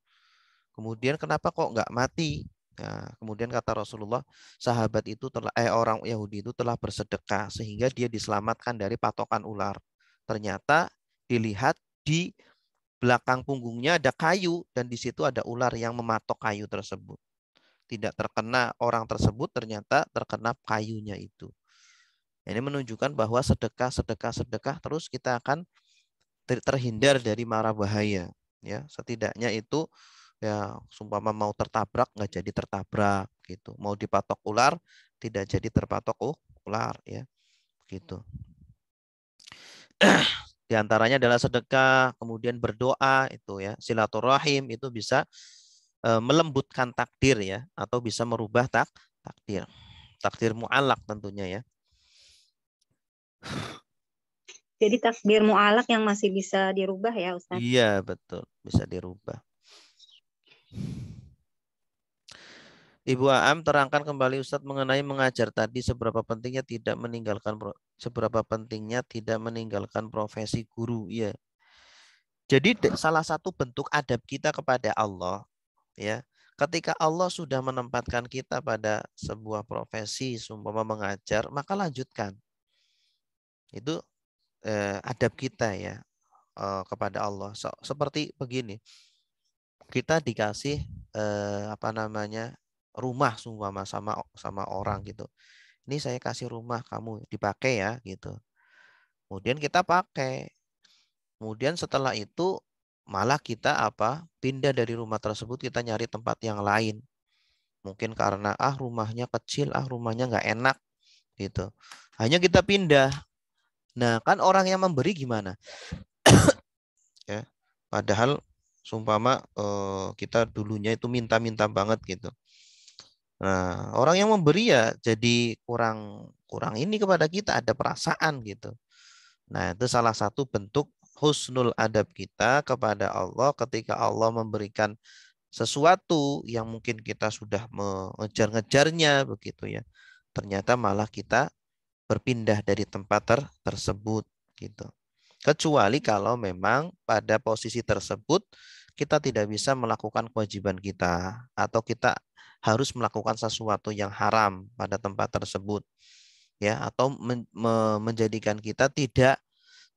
Kemudian kenapa kok nggak mati? Ya, kemudian kata Rasulullah, sahabat itu telah eh orang Yahudi itu telah bersedekah sehingga dia diselamatkan dari patokan ular. Ternyata dilihat di belakang punggungnya ada kayu dan di situ ada ular yang mematok kayu tersebut. Tidak terkena orang tersebut ternyata terkena kayunya itu. Ini menunjukkan bahwa sedekah, sedekah, sedekah terus kita akan terhindar dari mara bahaya. Ya, setidaknya itu ya sumpah mau tertabrak nggak jadi tertabrak gitu mau dipatok ular tidak jadi terpatok ular ya gitu di antaranya adalah sedekah kemudian berdoa itu ya silaturahim itu bisa e, melembutkan takdir ya atau bisa merubah tak takdir takdir mu'alak tentunya ya jadi takdir mu'alak yang masih bisa dirubah ya Ustaz? Iya betul, bisa dirubah. Ibu Am terangkan kembali Ustadz mengenai mengajar tadi seberapa pentingnya tidak meninggalkan seberapa pentingnya tidak meninggalkan profesi guru ya. Jadi salah satu bentuk adab kita kepada Allah ya. Ketika Allah sudah menempatkan kita pada sebuah profesi seumpama mengajar, maka lanjutkan. Itu eh, adab kita ya eh, kepada Allah. So, seperti begini kita dikasih eh, apa namanya rumah semua sama sama orang gitu. Ini saya kasih rumah kamu dipakai ya gitu. Kemudian kita pakai. Kemudian setelah itu malah kita apa pindah dari rumah tersebut kita nyari tempat yang lain. Mungkin karena ah rumahnya kecil, ah rumahnya nggak enak gitu. Hanya kita pindah. Nah kan orang yang memberi gimana? ya, padahal Sumpama eh, kita dulunya itu minta-minta banget gitu. Nah, orang yang memberi ya jadi kurang kurang ini kepada kita ada perasaan gitu. Nah, itu salah satu bentuk husnul adab kita kepada Allah ketika Allah memberikan sesuatu yang mungkin kita sudah mengejar-ngejarnya begitu ya. Ternyata malah kita berpindah dari tempat ter tersebut gitu. Kecuali kalau memang pada posisi tersebut kita tidak bisa melakukan kewajiban kita atau kita harus melakukan sesuatu yang haram pada tempat tersebut ya atau men, me, menjadikan kita tidak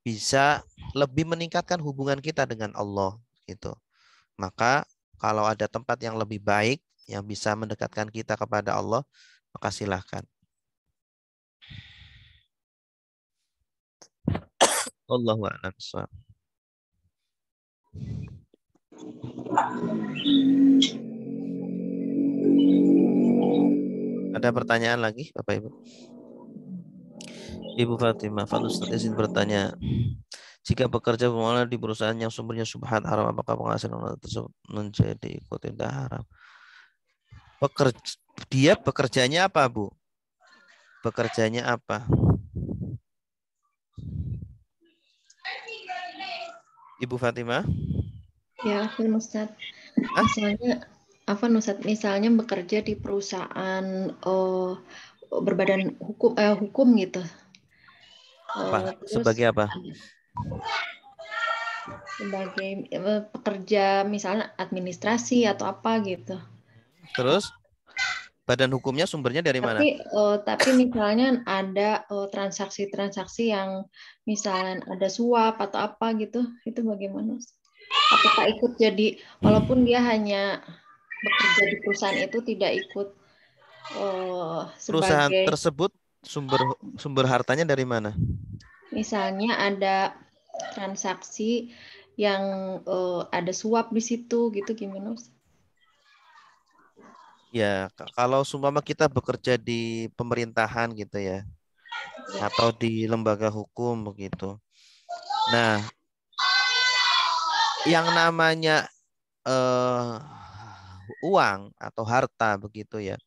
bisa lebih meningkatkan hubungan kita dengan Allah gitu. Maka kalau ada tempat yang lebih baik yang bisa mendekatkan kita kepada Allah, maka silahkan. Wallahu a'lam Ada pertanyaan lagi, Bapak Ibu? Ibu Fatima, Pak Ustaz izin bertanya. Jika bekerja pemula di perusahaan yang sumbernya subhat haram, apakah penghasilan orang tersebut menjadi ikut tidak haram? Bekerja, dia bekerjanya apa, Bu? Bekerjanya apa? Ibu Fatima? Ya, Afan Ustaz. Ah? Misalnya, Afan Ustaz, misalnya bekerja di perusahaan uh, berbadan hukum eh, hukum gitu. Uh, terus, sebagai apa? Sebagai eh, pekerja misalnya administrasi atau apa gitu. Terus? Badan hukumnya sumbernya dari mana? Tapi, uh, tapi misalnya ada eh, transaksi-transaksi uh, yang misalnya ada suap atau apa gitu, itu bagaimana? Apakah ikut jadi walaupun dia hanya bekerja di perusahaan itu tidak ikut uh, sebagai perusahaan tersebut sumber sumber hartanya dari mana? Misalnya ada transaksi yang uh, ada suap di situ gitu gimana? Ya, kalau sumpama kita bekerja di pemerintahan gitu ya, atau di lembaga hukum begitu. Nah, yang namanya eh, uang atau harta begitu ya,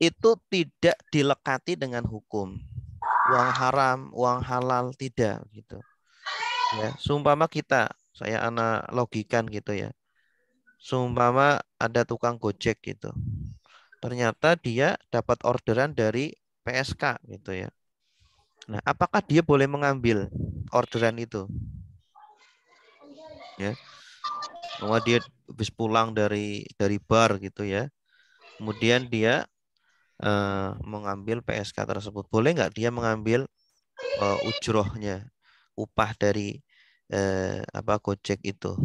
itu tidak dilekati dengan hukum. Uang haram, uang halal tidak gitu. Ya, sumpama kita, saya anak logikan gitu ya seumpama ada tukang Gojek gitu. Ternyata dia dapat orderan dari PSK gitu ya. Nah, apakah dia boleh mengambil orderan itu? Ya. Bahwa dia habis pulang dari dari bar gitu ya. Kemudian dia eh, mengambil PSK tersebut. Boleh nggak dia mengambil eh, ujrohnya, upah dari eh, apa Gojek itu?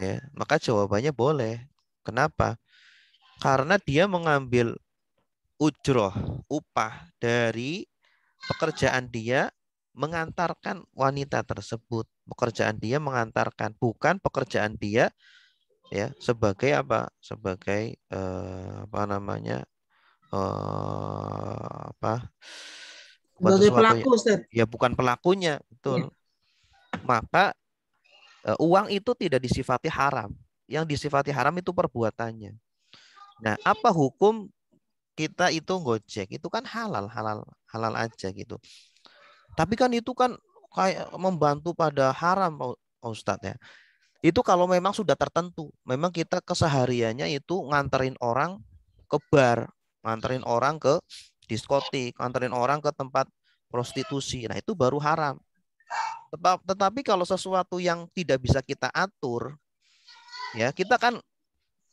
ya maka jawabannya boleh kenapa karena dia mengambil ujroh upah dari pekerjaan dia mengantarkan wanita tersebut pekerjaan dia mengantarkan bukan pekerjaan dia ya sebagai apa sebagai eh, apa namanya eh, apa sebagai pelaku ya bukan pelakunya betul ya. maka Eh, uang itu tidak disifati haram. Yang disifati haram itu perbuatannya. Nah, apa hukum kita itu gojek? Itu kan halal, halal, halal aja gitu. Tapi kan itu kan kayak membantu pada haram, Ustadz ya. Itu kalau memang sudah tertentu, memang kita kesehariannya itu nganterin orang ke bar, nganterin orang ke diskotik, nganterin orang ke tempat prostitusi. Nah, itu baru haram. Tetapi kalau sesuatu yang tidak bisa kita atur, ya kita kan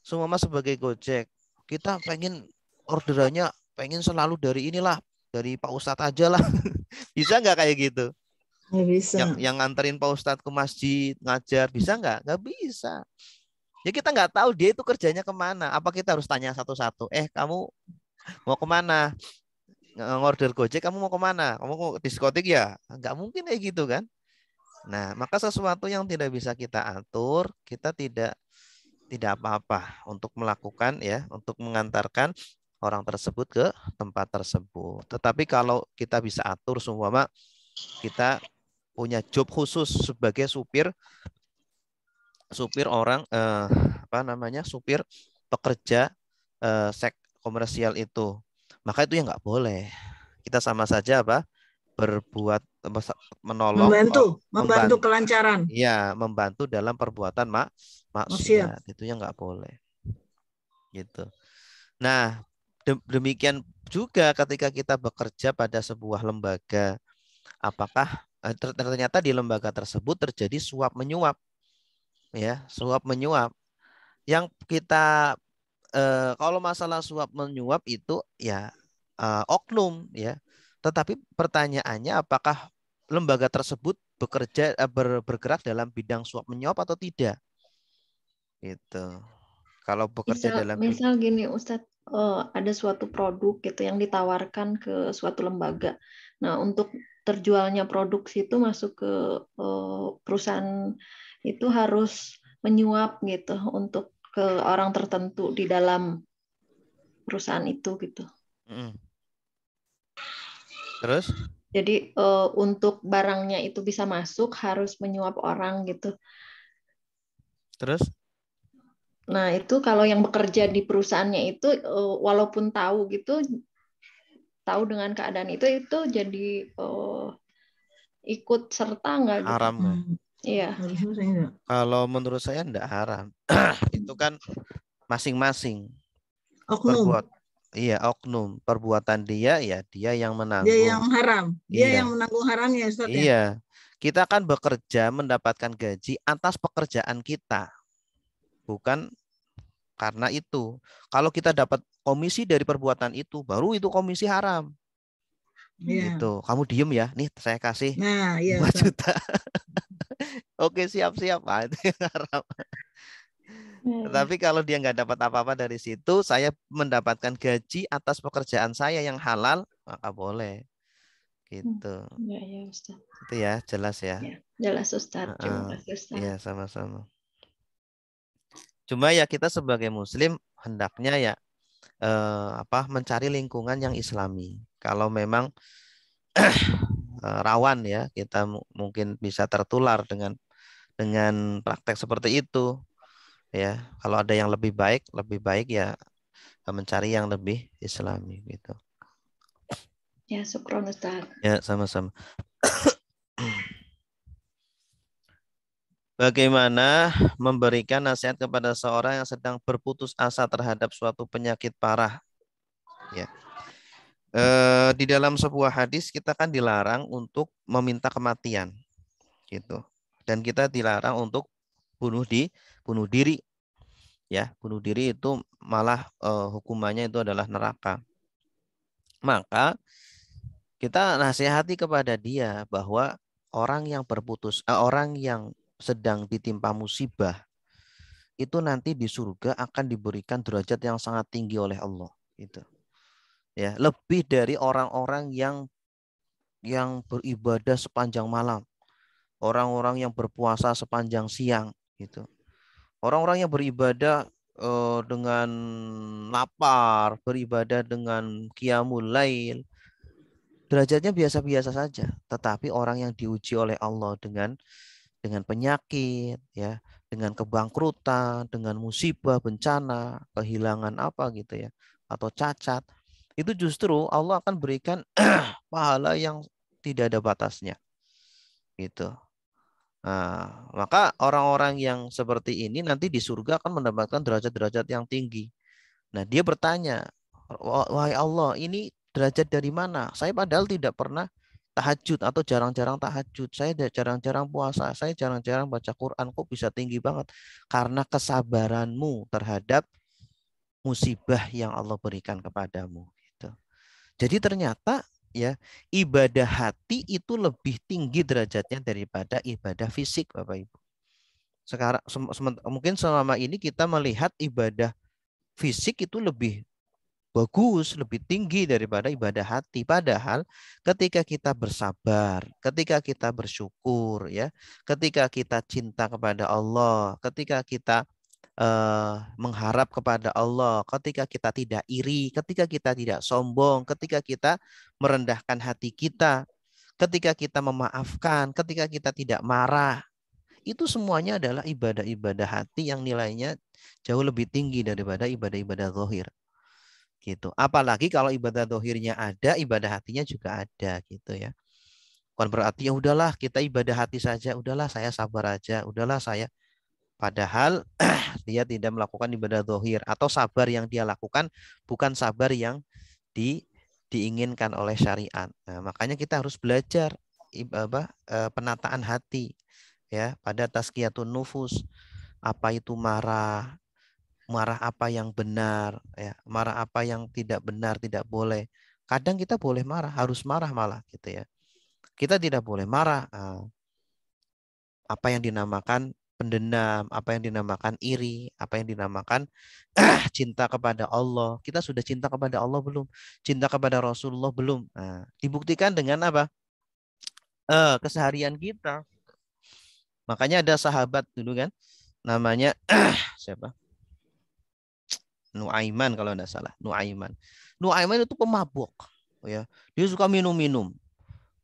semua sebagai Gojek, kita pengen orderannya pengen selalu dari inilah, dari Pak Ustadz aja lah. bisa nggak kayak gitu? Nggak ya, bisa. Yang, yang nganterin Pak Ustadz ke masjid, ngajar, bisa nggak? Nggak bisa. Ya kita nggak tahu dia itu kerjanya kemana. Apa kita harus tanya satu-satu? Eh kamu mau kemana? ngorder Gojek kamu mau kemana? Kamu mau diskotik ya? Nggak mungkin kayak gitu kan? Nah, maka sesuatu yang tidak bisa kita atur, kita tidak tidak apa-apa untuk melakukan ya, untuk mengantarkan orang tersebut ke tempat tersebut. Tetapi kalau kita bisa atur semua, Mak, kita punya job khusus sebagai supir supir orang eh, apa namanya? supir pekerja eh, sek komersial itu. Maka itu yang nggak boleh. Kita sama saja apa? berbuat menolong membantu membantu, membantu kelancaran ya membantu dalam perbuatan mak maksiat itu yang nggak boleh gitu nah demikian juga ketika kita bekerja pada sebuah lembaga apakah eh, ternyata di lembaga tersebut terjadi suap menyuap ya suap menyuap yang kita eh, kalau masalah suap menyuap itu ya eh, oknum ya tetapi pertanyaannya apakah lembaga tersebut bekerja eh, ber, bergerak dalam bidang suap menyuap atau tidak? itu Kalau bekerja misal, dalam misal gini Ustadz eh, ada suatu produk gitu yang ditawarkan ke suatu lembaga. Nah, untuk terjualnya produk itu masuk ke eh, perusahaan itu harus menyuap gitu untuk ke orang tertentu di dalam perusahaan itu gitu. Mm. Terus? Jadi uh, untuk barangnya itu bisa masuk harus menyuap orang gitu. Terus? Nah itu kalau yang bekerja di perusahaannya itu uh, walaupun tahu gitu, tahu dengan keadaan itu itu jadi uh, ikut serta nggak? Gitu. Haram. Ya? Hmm. Iya. Kalau gitu menurut saya enggak haram. itu kan masing-masing oknum. berbuat Iya, oknum. Perbuatan dia ya dia yang menanggung. Dia yang haram. Dia iya. yang menanggung haramnya, Ustaz. Ya? Iya. Ya? Kita kan bekerja mendapatkan gaji atas pekerjaan kita. Bukan karena itu. Kalau kita dapat komisi dari perbuatan itu, baru itu komisi haram. Iya. Gitu. Kamu diem ya. Nih saya kasih nah, iya, 5 juta. Oke, siap-siap. itu haram. Hmm. Tetapi kalau dia nggak dapat apa-apa dari situ, saya mendapatkan gaji atas pekerjaan saya yang halal, maka boleh. Hmm. Gitu. Hmm. Ya, ya, Ustaz. Itu ya, jelas ya. ya jelas Ustaz. Terima kasih Ustaz. Iya, sama-sama. Cuma ya kita sebagai muslim hendaknya ya eh, apa mencari lingkungan yang islami. Kalau memang eh, rawan ya, kita mungkin bisa tertular dengan dengan praktek seperti itu ya kalau ada yang lebih baik lebih baik ya eh, mencari yang lebih islami gitu ya syukron Ustaz ya sama-sama Bagaimana memberikan nasihat kepada seorang yang sedang berputus asa terhadap suatu penyakit parah? Ya. E, di dalam sebuah hadis kita kan dilarang untuk meminta kematian, gitu. Dan kita dilarang untuk bunuh di bunuh diri ya bunuh diri itu malah eh, hukumannya itu adalah neraka maka kita nasihati kepada dia bahwa orang yang berputus eh, orang yang sedang ditimpa musibah itu nanti di surga akan diberikan derajat yang sangat tinggi oleh Allah itu ya lebih dari orang-orang yang yang beribadah sepanjang malam orang-orang yang berpuasa sepanjang siang gitu Orang-orang yang beribadah uh, dengan lapar, beribadah dengan kiamul lail, derajatnya biasa-biasa saja. Tetapi orang yang diuji oleh Allah dengan dengan penyakit, ya, dengan kebangkrutan, dengan musibah, bencana, kehilangan apa gitu ya, atau cacat, itu justru Allah akan berikan pahala yang tidak ada batasnya. Gitu. Nah, maka orang-orang yang seperti ini nanti di surga akan mendapatkan derajat-derajat yang tinggi. Nah, dia bertanya, "Wahai Allah, ini derajat dari mana? Saya padahal tidak pernah tahajud atau jarang-jarang tahajud. Saya jarang-jarang puasa, saya jarang-jarang baca Quran. Kok bisa tinggi banget? Karena kesabaranmu terhadap musibah yang Allah berikan kepadamu." Gitu. Jadi ternyata ya ibadah hati itu lebih tinggi derajatnya daripada ibadah fisik Bapak Ibu. Sekarang se mungkin selama ini kita melihat ibadah fisik itu lebih bagus, lebih tinggi daripada ibadah hati. Padahal ketika kita bersabar, ketika kita bersyukur ya, ketika kita cinta kepada Allah, ketika kita uh, mengharap kepada Allah, ketika kita tidak iri, ketika kita tidak sombong, ketika kita merendahkan hati kita, ketika kita memaafkan, ketika kita tidak marah, itu semuanya adalah ibadah-ibadah hati yang nilainya jauh lebih tinggi daripada ibadah-ibadah zahir. Gitu. Apalagi kalau ibadah zahirnya ada, ibadah hatinya juga ada gitu ya. Bukan berarti ya udahlah kita ibadah hati saja, udahlah saya sabar aja, udahlah saya Padahal dia tidak melakukan ibadah dohir atau sabar yang dia lakukan bukan sabar yang di, diinginkan oleh syariat. Nah, makanya kita harus belajar apa, eh, penataan hati ya pada tazkiyatun nufus apa itu marah marah apa yang benar ya marah apa yang tidak benar tidak boleh kadang kita boleh marah harus marah malah gitu ya kita tidak boleh marah eh, apa yang dinamakan pendendam, apa yang dinamakan iri, apa yang dinamakan ah, cinta kepada Allah. Kita sudah cinta kepada Allah belum? Cinta kepada Rasulullah belum? Nah, dibuktikan dengan apa? Eh, keseharian kita. Makanya ada sahabat dulu kan, namanya ah, siapa? Nuaiman kalau tidak salah, Nuaiman. Nuaiman itu pemabuk, ya. Dia suka minum-minum.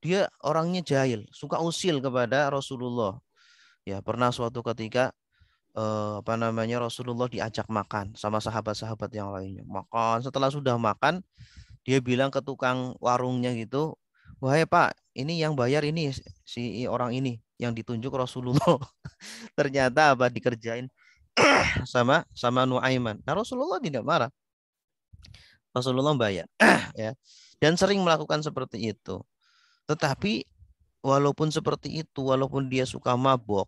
Dia orangnya jahil, suka usil kepada Rasulullah Ya, pernah suatu ketika eh, apa namanya Rasulullah diajak makan sama sahabat-sahabat yang lainnya. Makan, setelah sudah makan, dia bilang ke tukang warungnya gitu, "Wahai Pak, ini yang bayar ini si orang ini yang ditunjuk Rasulullah." Ternyata apa dikerjain sama sama Nuaiman. Nah, Rasulullah tidak marah. Rasulullah bayar, ya. Dan sering melakukan seperti itu. Tetapi walaupun seperti itu, walaupun dia suka mabok,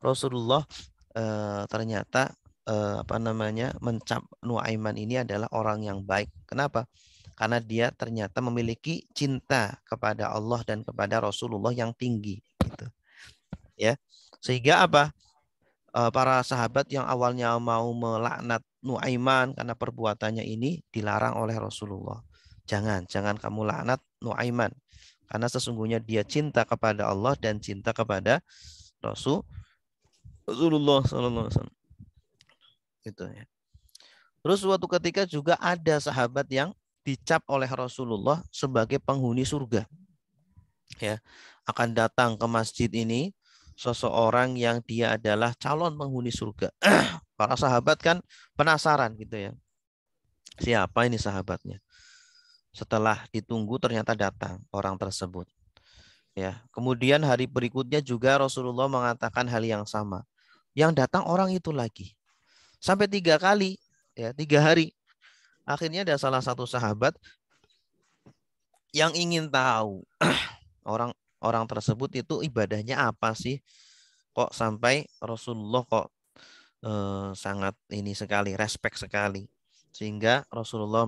Rasulullah e, ternyata e, apa namanya mencap Nuaiman ini adalah orang yang baik. Kenapa? Karena dia ternyata memiliki cinta kepada Allah dan kepada Rasulullah yang tinggi. Gitu. Ya, sehingga apa? E, para sahabat yang awalnya mau melaknat Nuaiman karena perbuatannya ini dilarang oleh Rasulullah. Jangan, jangan kamu laknat Nuaiman. Karena sesungguhnya dia cinta kepada Allah dan cinta kepada Rasul Rasulullah Sallallahu Alaihi Wasallam. Gitu ya. Terus suatu ketika juga ada sahabat yang dicap oleh Rasulullah sebagai penghuni surga. Ya, akan datang ke masjid ini seseorang yang dia adalah calon penghuni surga. Para sahabat kan penasaran gitu ya. Siapa ini sahabatnya? Setelah ditunggu ternyata datang orang tersebut. Ya, kemudian hari berikutnya juga Rasulullah mengatakan hal yang sama. Yang datang orang itu lagi. Sampai tiga kali, ya tiga hari. Akhirnya ada salah satu sahabat yang ingin tahu orang orang tersebut itu ibadahnya apa sih? Kok sampai Rasulullah kok eh, sangat ini sekali, respect sekali. Sehingga Rasulullah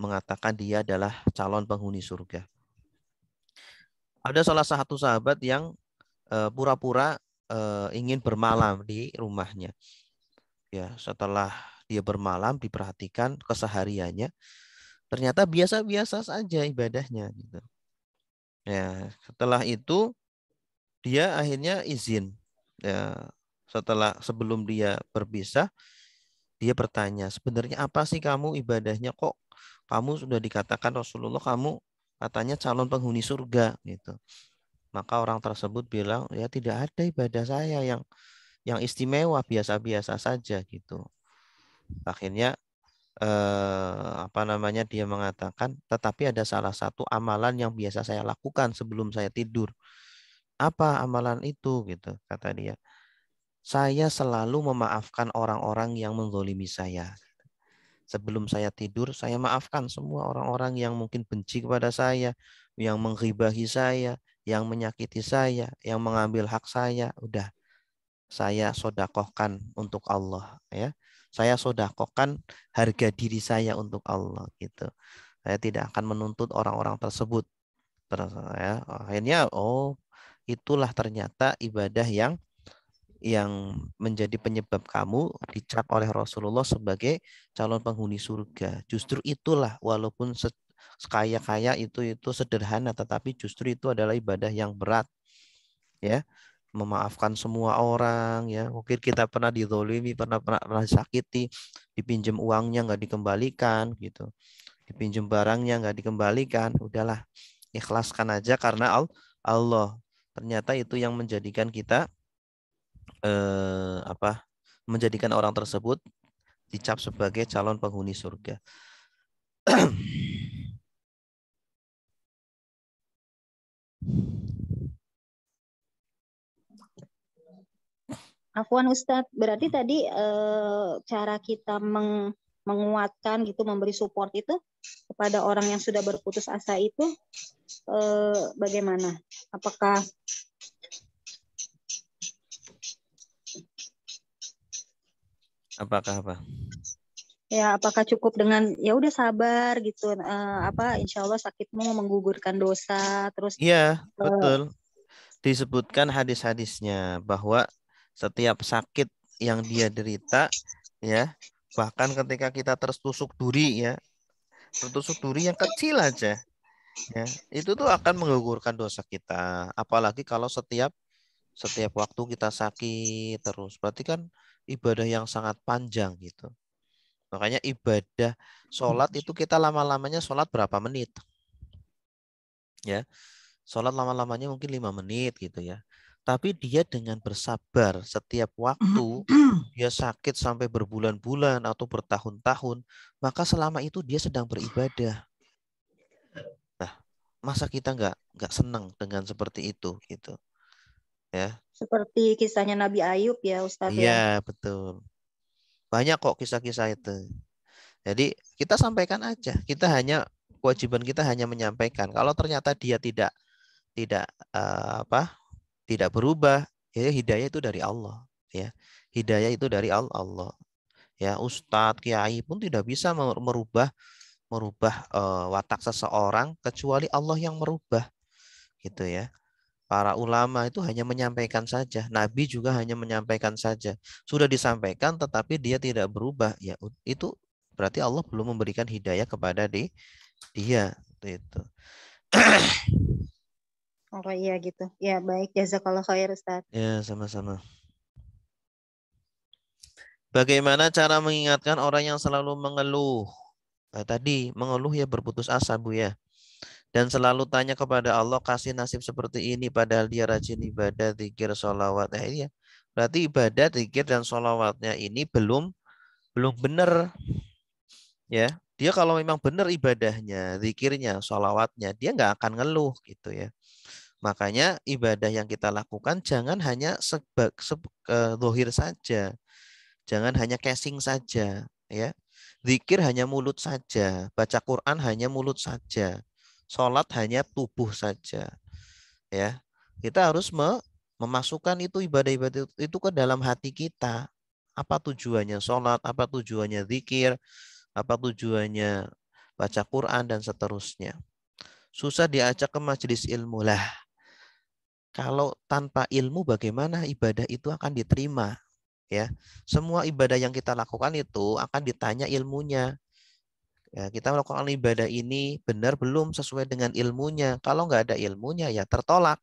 mengatakan dia adalah calon penghuni surga. Ada salah satu sahabat yang eh, pura-pura eh, ingin bermalam di rumahnya. Ya, setelah dia bermalam diperhatikan kesehariannya, ternyata biasa-biasa saja ibadahnya gitu. Ya, setelah itu dia akhirnya izin. Ya, setelah sebelum dia berpisah, dia bertanya, sebenarnya apa sih kamu ibadahnya kok kamu sudah dikatakan Rasulullah kamu katanya calon penghuni surga gitu. Maka orang tersebut bilang ya tidak ada ibadah saya yang yang istimewa biasa-biasa saja gitu. Akhirnya eh, apa namanya dia mengatakan tetapi ada salah satu amalan yang biasa saya lakukan sebelum saya tidur. Apa amalan itu gitu kata dia. Saya selalu memaafkan orang-orang yang menzolimi saya Sebelum saya tidur, saya maafkan semua orang-orang yang mungkin benci kepada saya, yang menghibahi saya, yang menyakiti saya, yang mengambil hak saya. Udah, saya sodakohkan untuk Allah. ya Saya sodakohkan harga diri saya untuk Allah. gitu Saya tidak akan menuntut orang-orang tersebut. Terus, ya, akhirnya, oh itulah ternyata ibadah yang yang menjadi penyebab kamu dicap oleh Rasulullah sebagai calon penghuni surga. Justru itulah walaupun sekaya kaya itu itu sederhana tetapi justru itu adalah ibadah yang berat. Ya. Memaafkan semua orang ya. Mungkin kita pernah didolimi, pernah pernah, pernah sakiti, dipinjam uangnya nggak dikembalikan gitu. Dipinjam barangnya nggak dikembalikan, udahlah ikhlaskan aja karena Allah ternyata itu yang menjadikan kita eh, apa menjadikan orang tersebut dicap sebagai calon penghuni surga. Afwan Ustadz, berarti tadi e, cara kita meng, menguatkan gitu, memberi support itu kepada orang yang sudah berputus asa itu e, bagaimana? Apakah Apakah apa? Ya, apakah cukup dengan ya udah sabar gitu uh, apa insya Allah sakitmu menggugurkan dosa terus Iya, uh, betul. Disebutkan hadis-hadisnya bahwa setiap sakit yang dia derita ya, bahkan ketika kita tertusuk duri ya, tertusuk duri yang kecil aja ya itu tuh akan menggugurkan dosa kita apalagi kalau setiap setiap waktu kita sakit terus berarti kan ibadah yang sangat panjang gitu. Makanya ibadah sholat hmm. itu kita lama-lamanya sholat berapa menit. Ya, sholat lama-lamanya mungkin lima menit gitu ya. Tapi dia dengan bersabar setiap waktu, dia sakit sampai berbulan-bulan atau bertahun-tahun, maka selama itu dia sedang beribadah. Nah, masa kita nggak nggak senang dengan seperti itu gitu, ya? Seperti kisahnya Nabi Ayub ya Ustaz. Ya. Iya, betul. Banyak kok kisah-kisah itu. Jadi kita sampaikan aja. Kita hanya kewajiban kita hanya menyampaikan. Kalau ternyata dia tidak tidak uh, apa? tidak berubah, ya hidayah itu dari Allah, ya. Hidayah itu dari Allah. Ya, ustadz, kiai pun tidak bisa merubah merubah uh, watak seseorang kecuali Allah yang merubah. Gitu ya. Para ulama itu hanya menyampaikan saja, nabi juga hanya menyampaikan saja. Sudah disampaikan tetapi dia tidak berubah, ya itu berarti Allah belum memberikan hidayah kepada di, dia itu. oh iya gitu. Ya baik jazakallah khair Ustaz. Ya sama-sama. Bagaimana cara mengingatkan orang yang selalu mengeluh? Nah, tadi mengeluh ya berputus asa Bu ya dan selalu tanya kepada Allah kasih nasib seperti ini padahal dia rajin ibadah, zikir, sholawat. Nah, ini ya. Berarti ibadah, zikir dan sholawatnya ini belum belum benar. Ya, dia kalau memang benar ibadahnya, zikirnya, sholawatnya, dia nggak akan ngeluh gitu ya. Makanya ibadah yang kita lakukan jangan hanya sebab se, e, saja. Jangan hanya casing saja, ya. Zikir hanya mulut saja, baca Quran hanya mulut saja. Sholat hanya tubuh saja. Ya, kita harus memasukkan itu ibadah-ibadah itu ke dalam hati kita. Apa tujuannya sholat, apa tujuannya zikir, apa tujuannya baca Quran, dan seterusnya. Susah diajak ke majelis ilmu lah. Kalau tanpa ilmu bagaimana ibadah itu akan diterima? ya semua ibadah yang kita lakukan itu akan ditanya ilmunya Ya, kita melakukan ibadah ini benar belum sesuai dengan ilmunya. Kalau nggak ada ilmunya ya tertolak.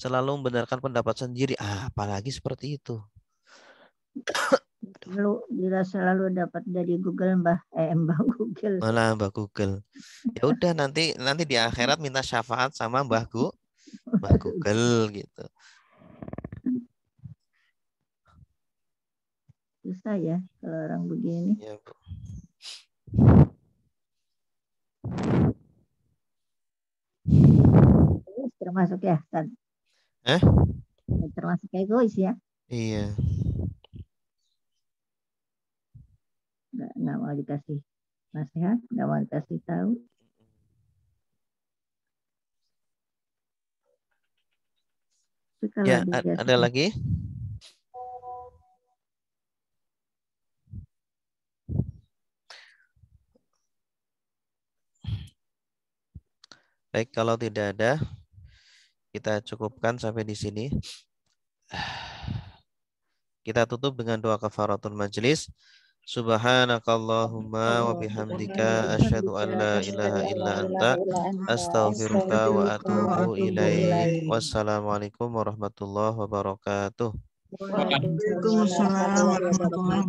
Selalu membenarkan pendapat sendiri. Ah, apalagi seperti itu. Lalu bila selalu dapat dari Google Mbah eh Mbah Google. malah Mbah Google? Ya udah nanti nanti di akhirat minta syafaat sama Mbah Gu, Mbah Google gitu. Susah ya kalau orang begini. Ya, Bu termasuk ya, Tan? Eh? Termasuk ya, egois ya? Iya. Nggak, nggak mau dikasih nasihat, nggak mau dikasih tahu. Tapi kalau ya, ada lagi? Baik, kalau tidak ada, kita cukupkan sampai di sini. Kita tutup dengan doa kafaratul majelis. Subhanakallahumma wa bihamdika asyhadu an la ilaha illa anta astaghfiruka wa atuubu ilaik. Wassalamualaikum warahmatullahi wabarakatuh. Waalaikumsalam warahmatullahi wabarakatuh.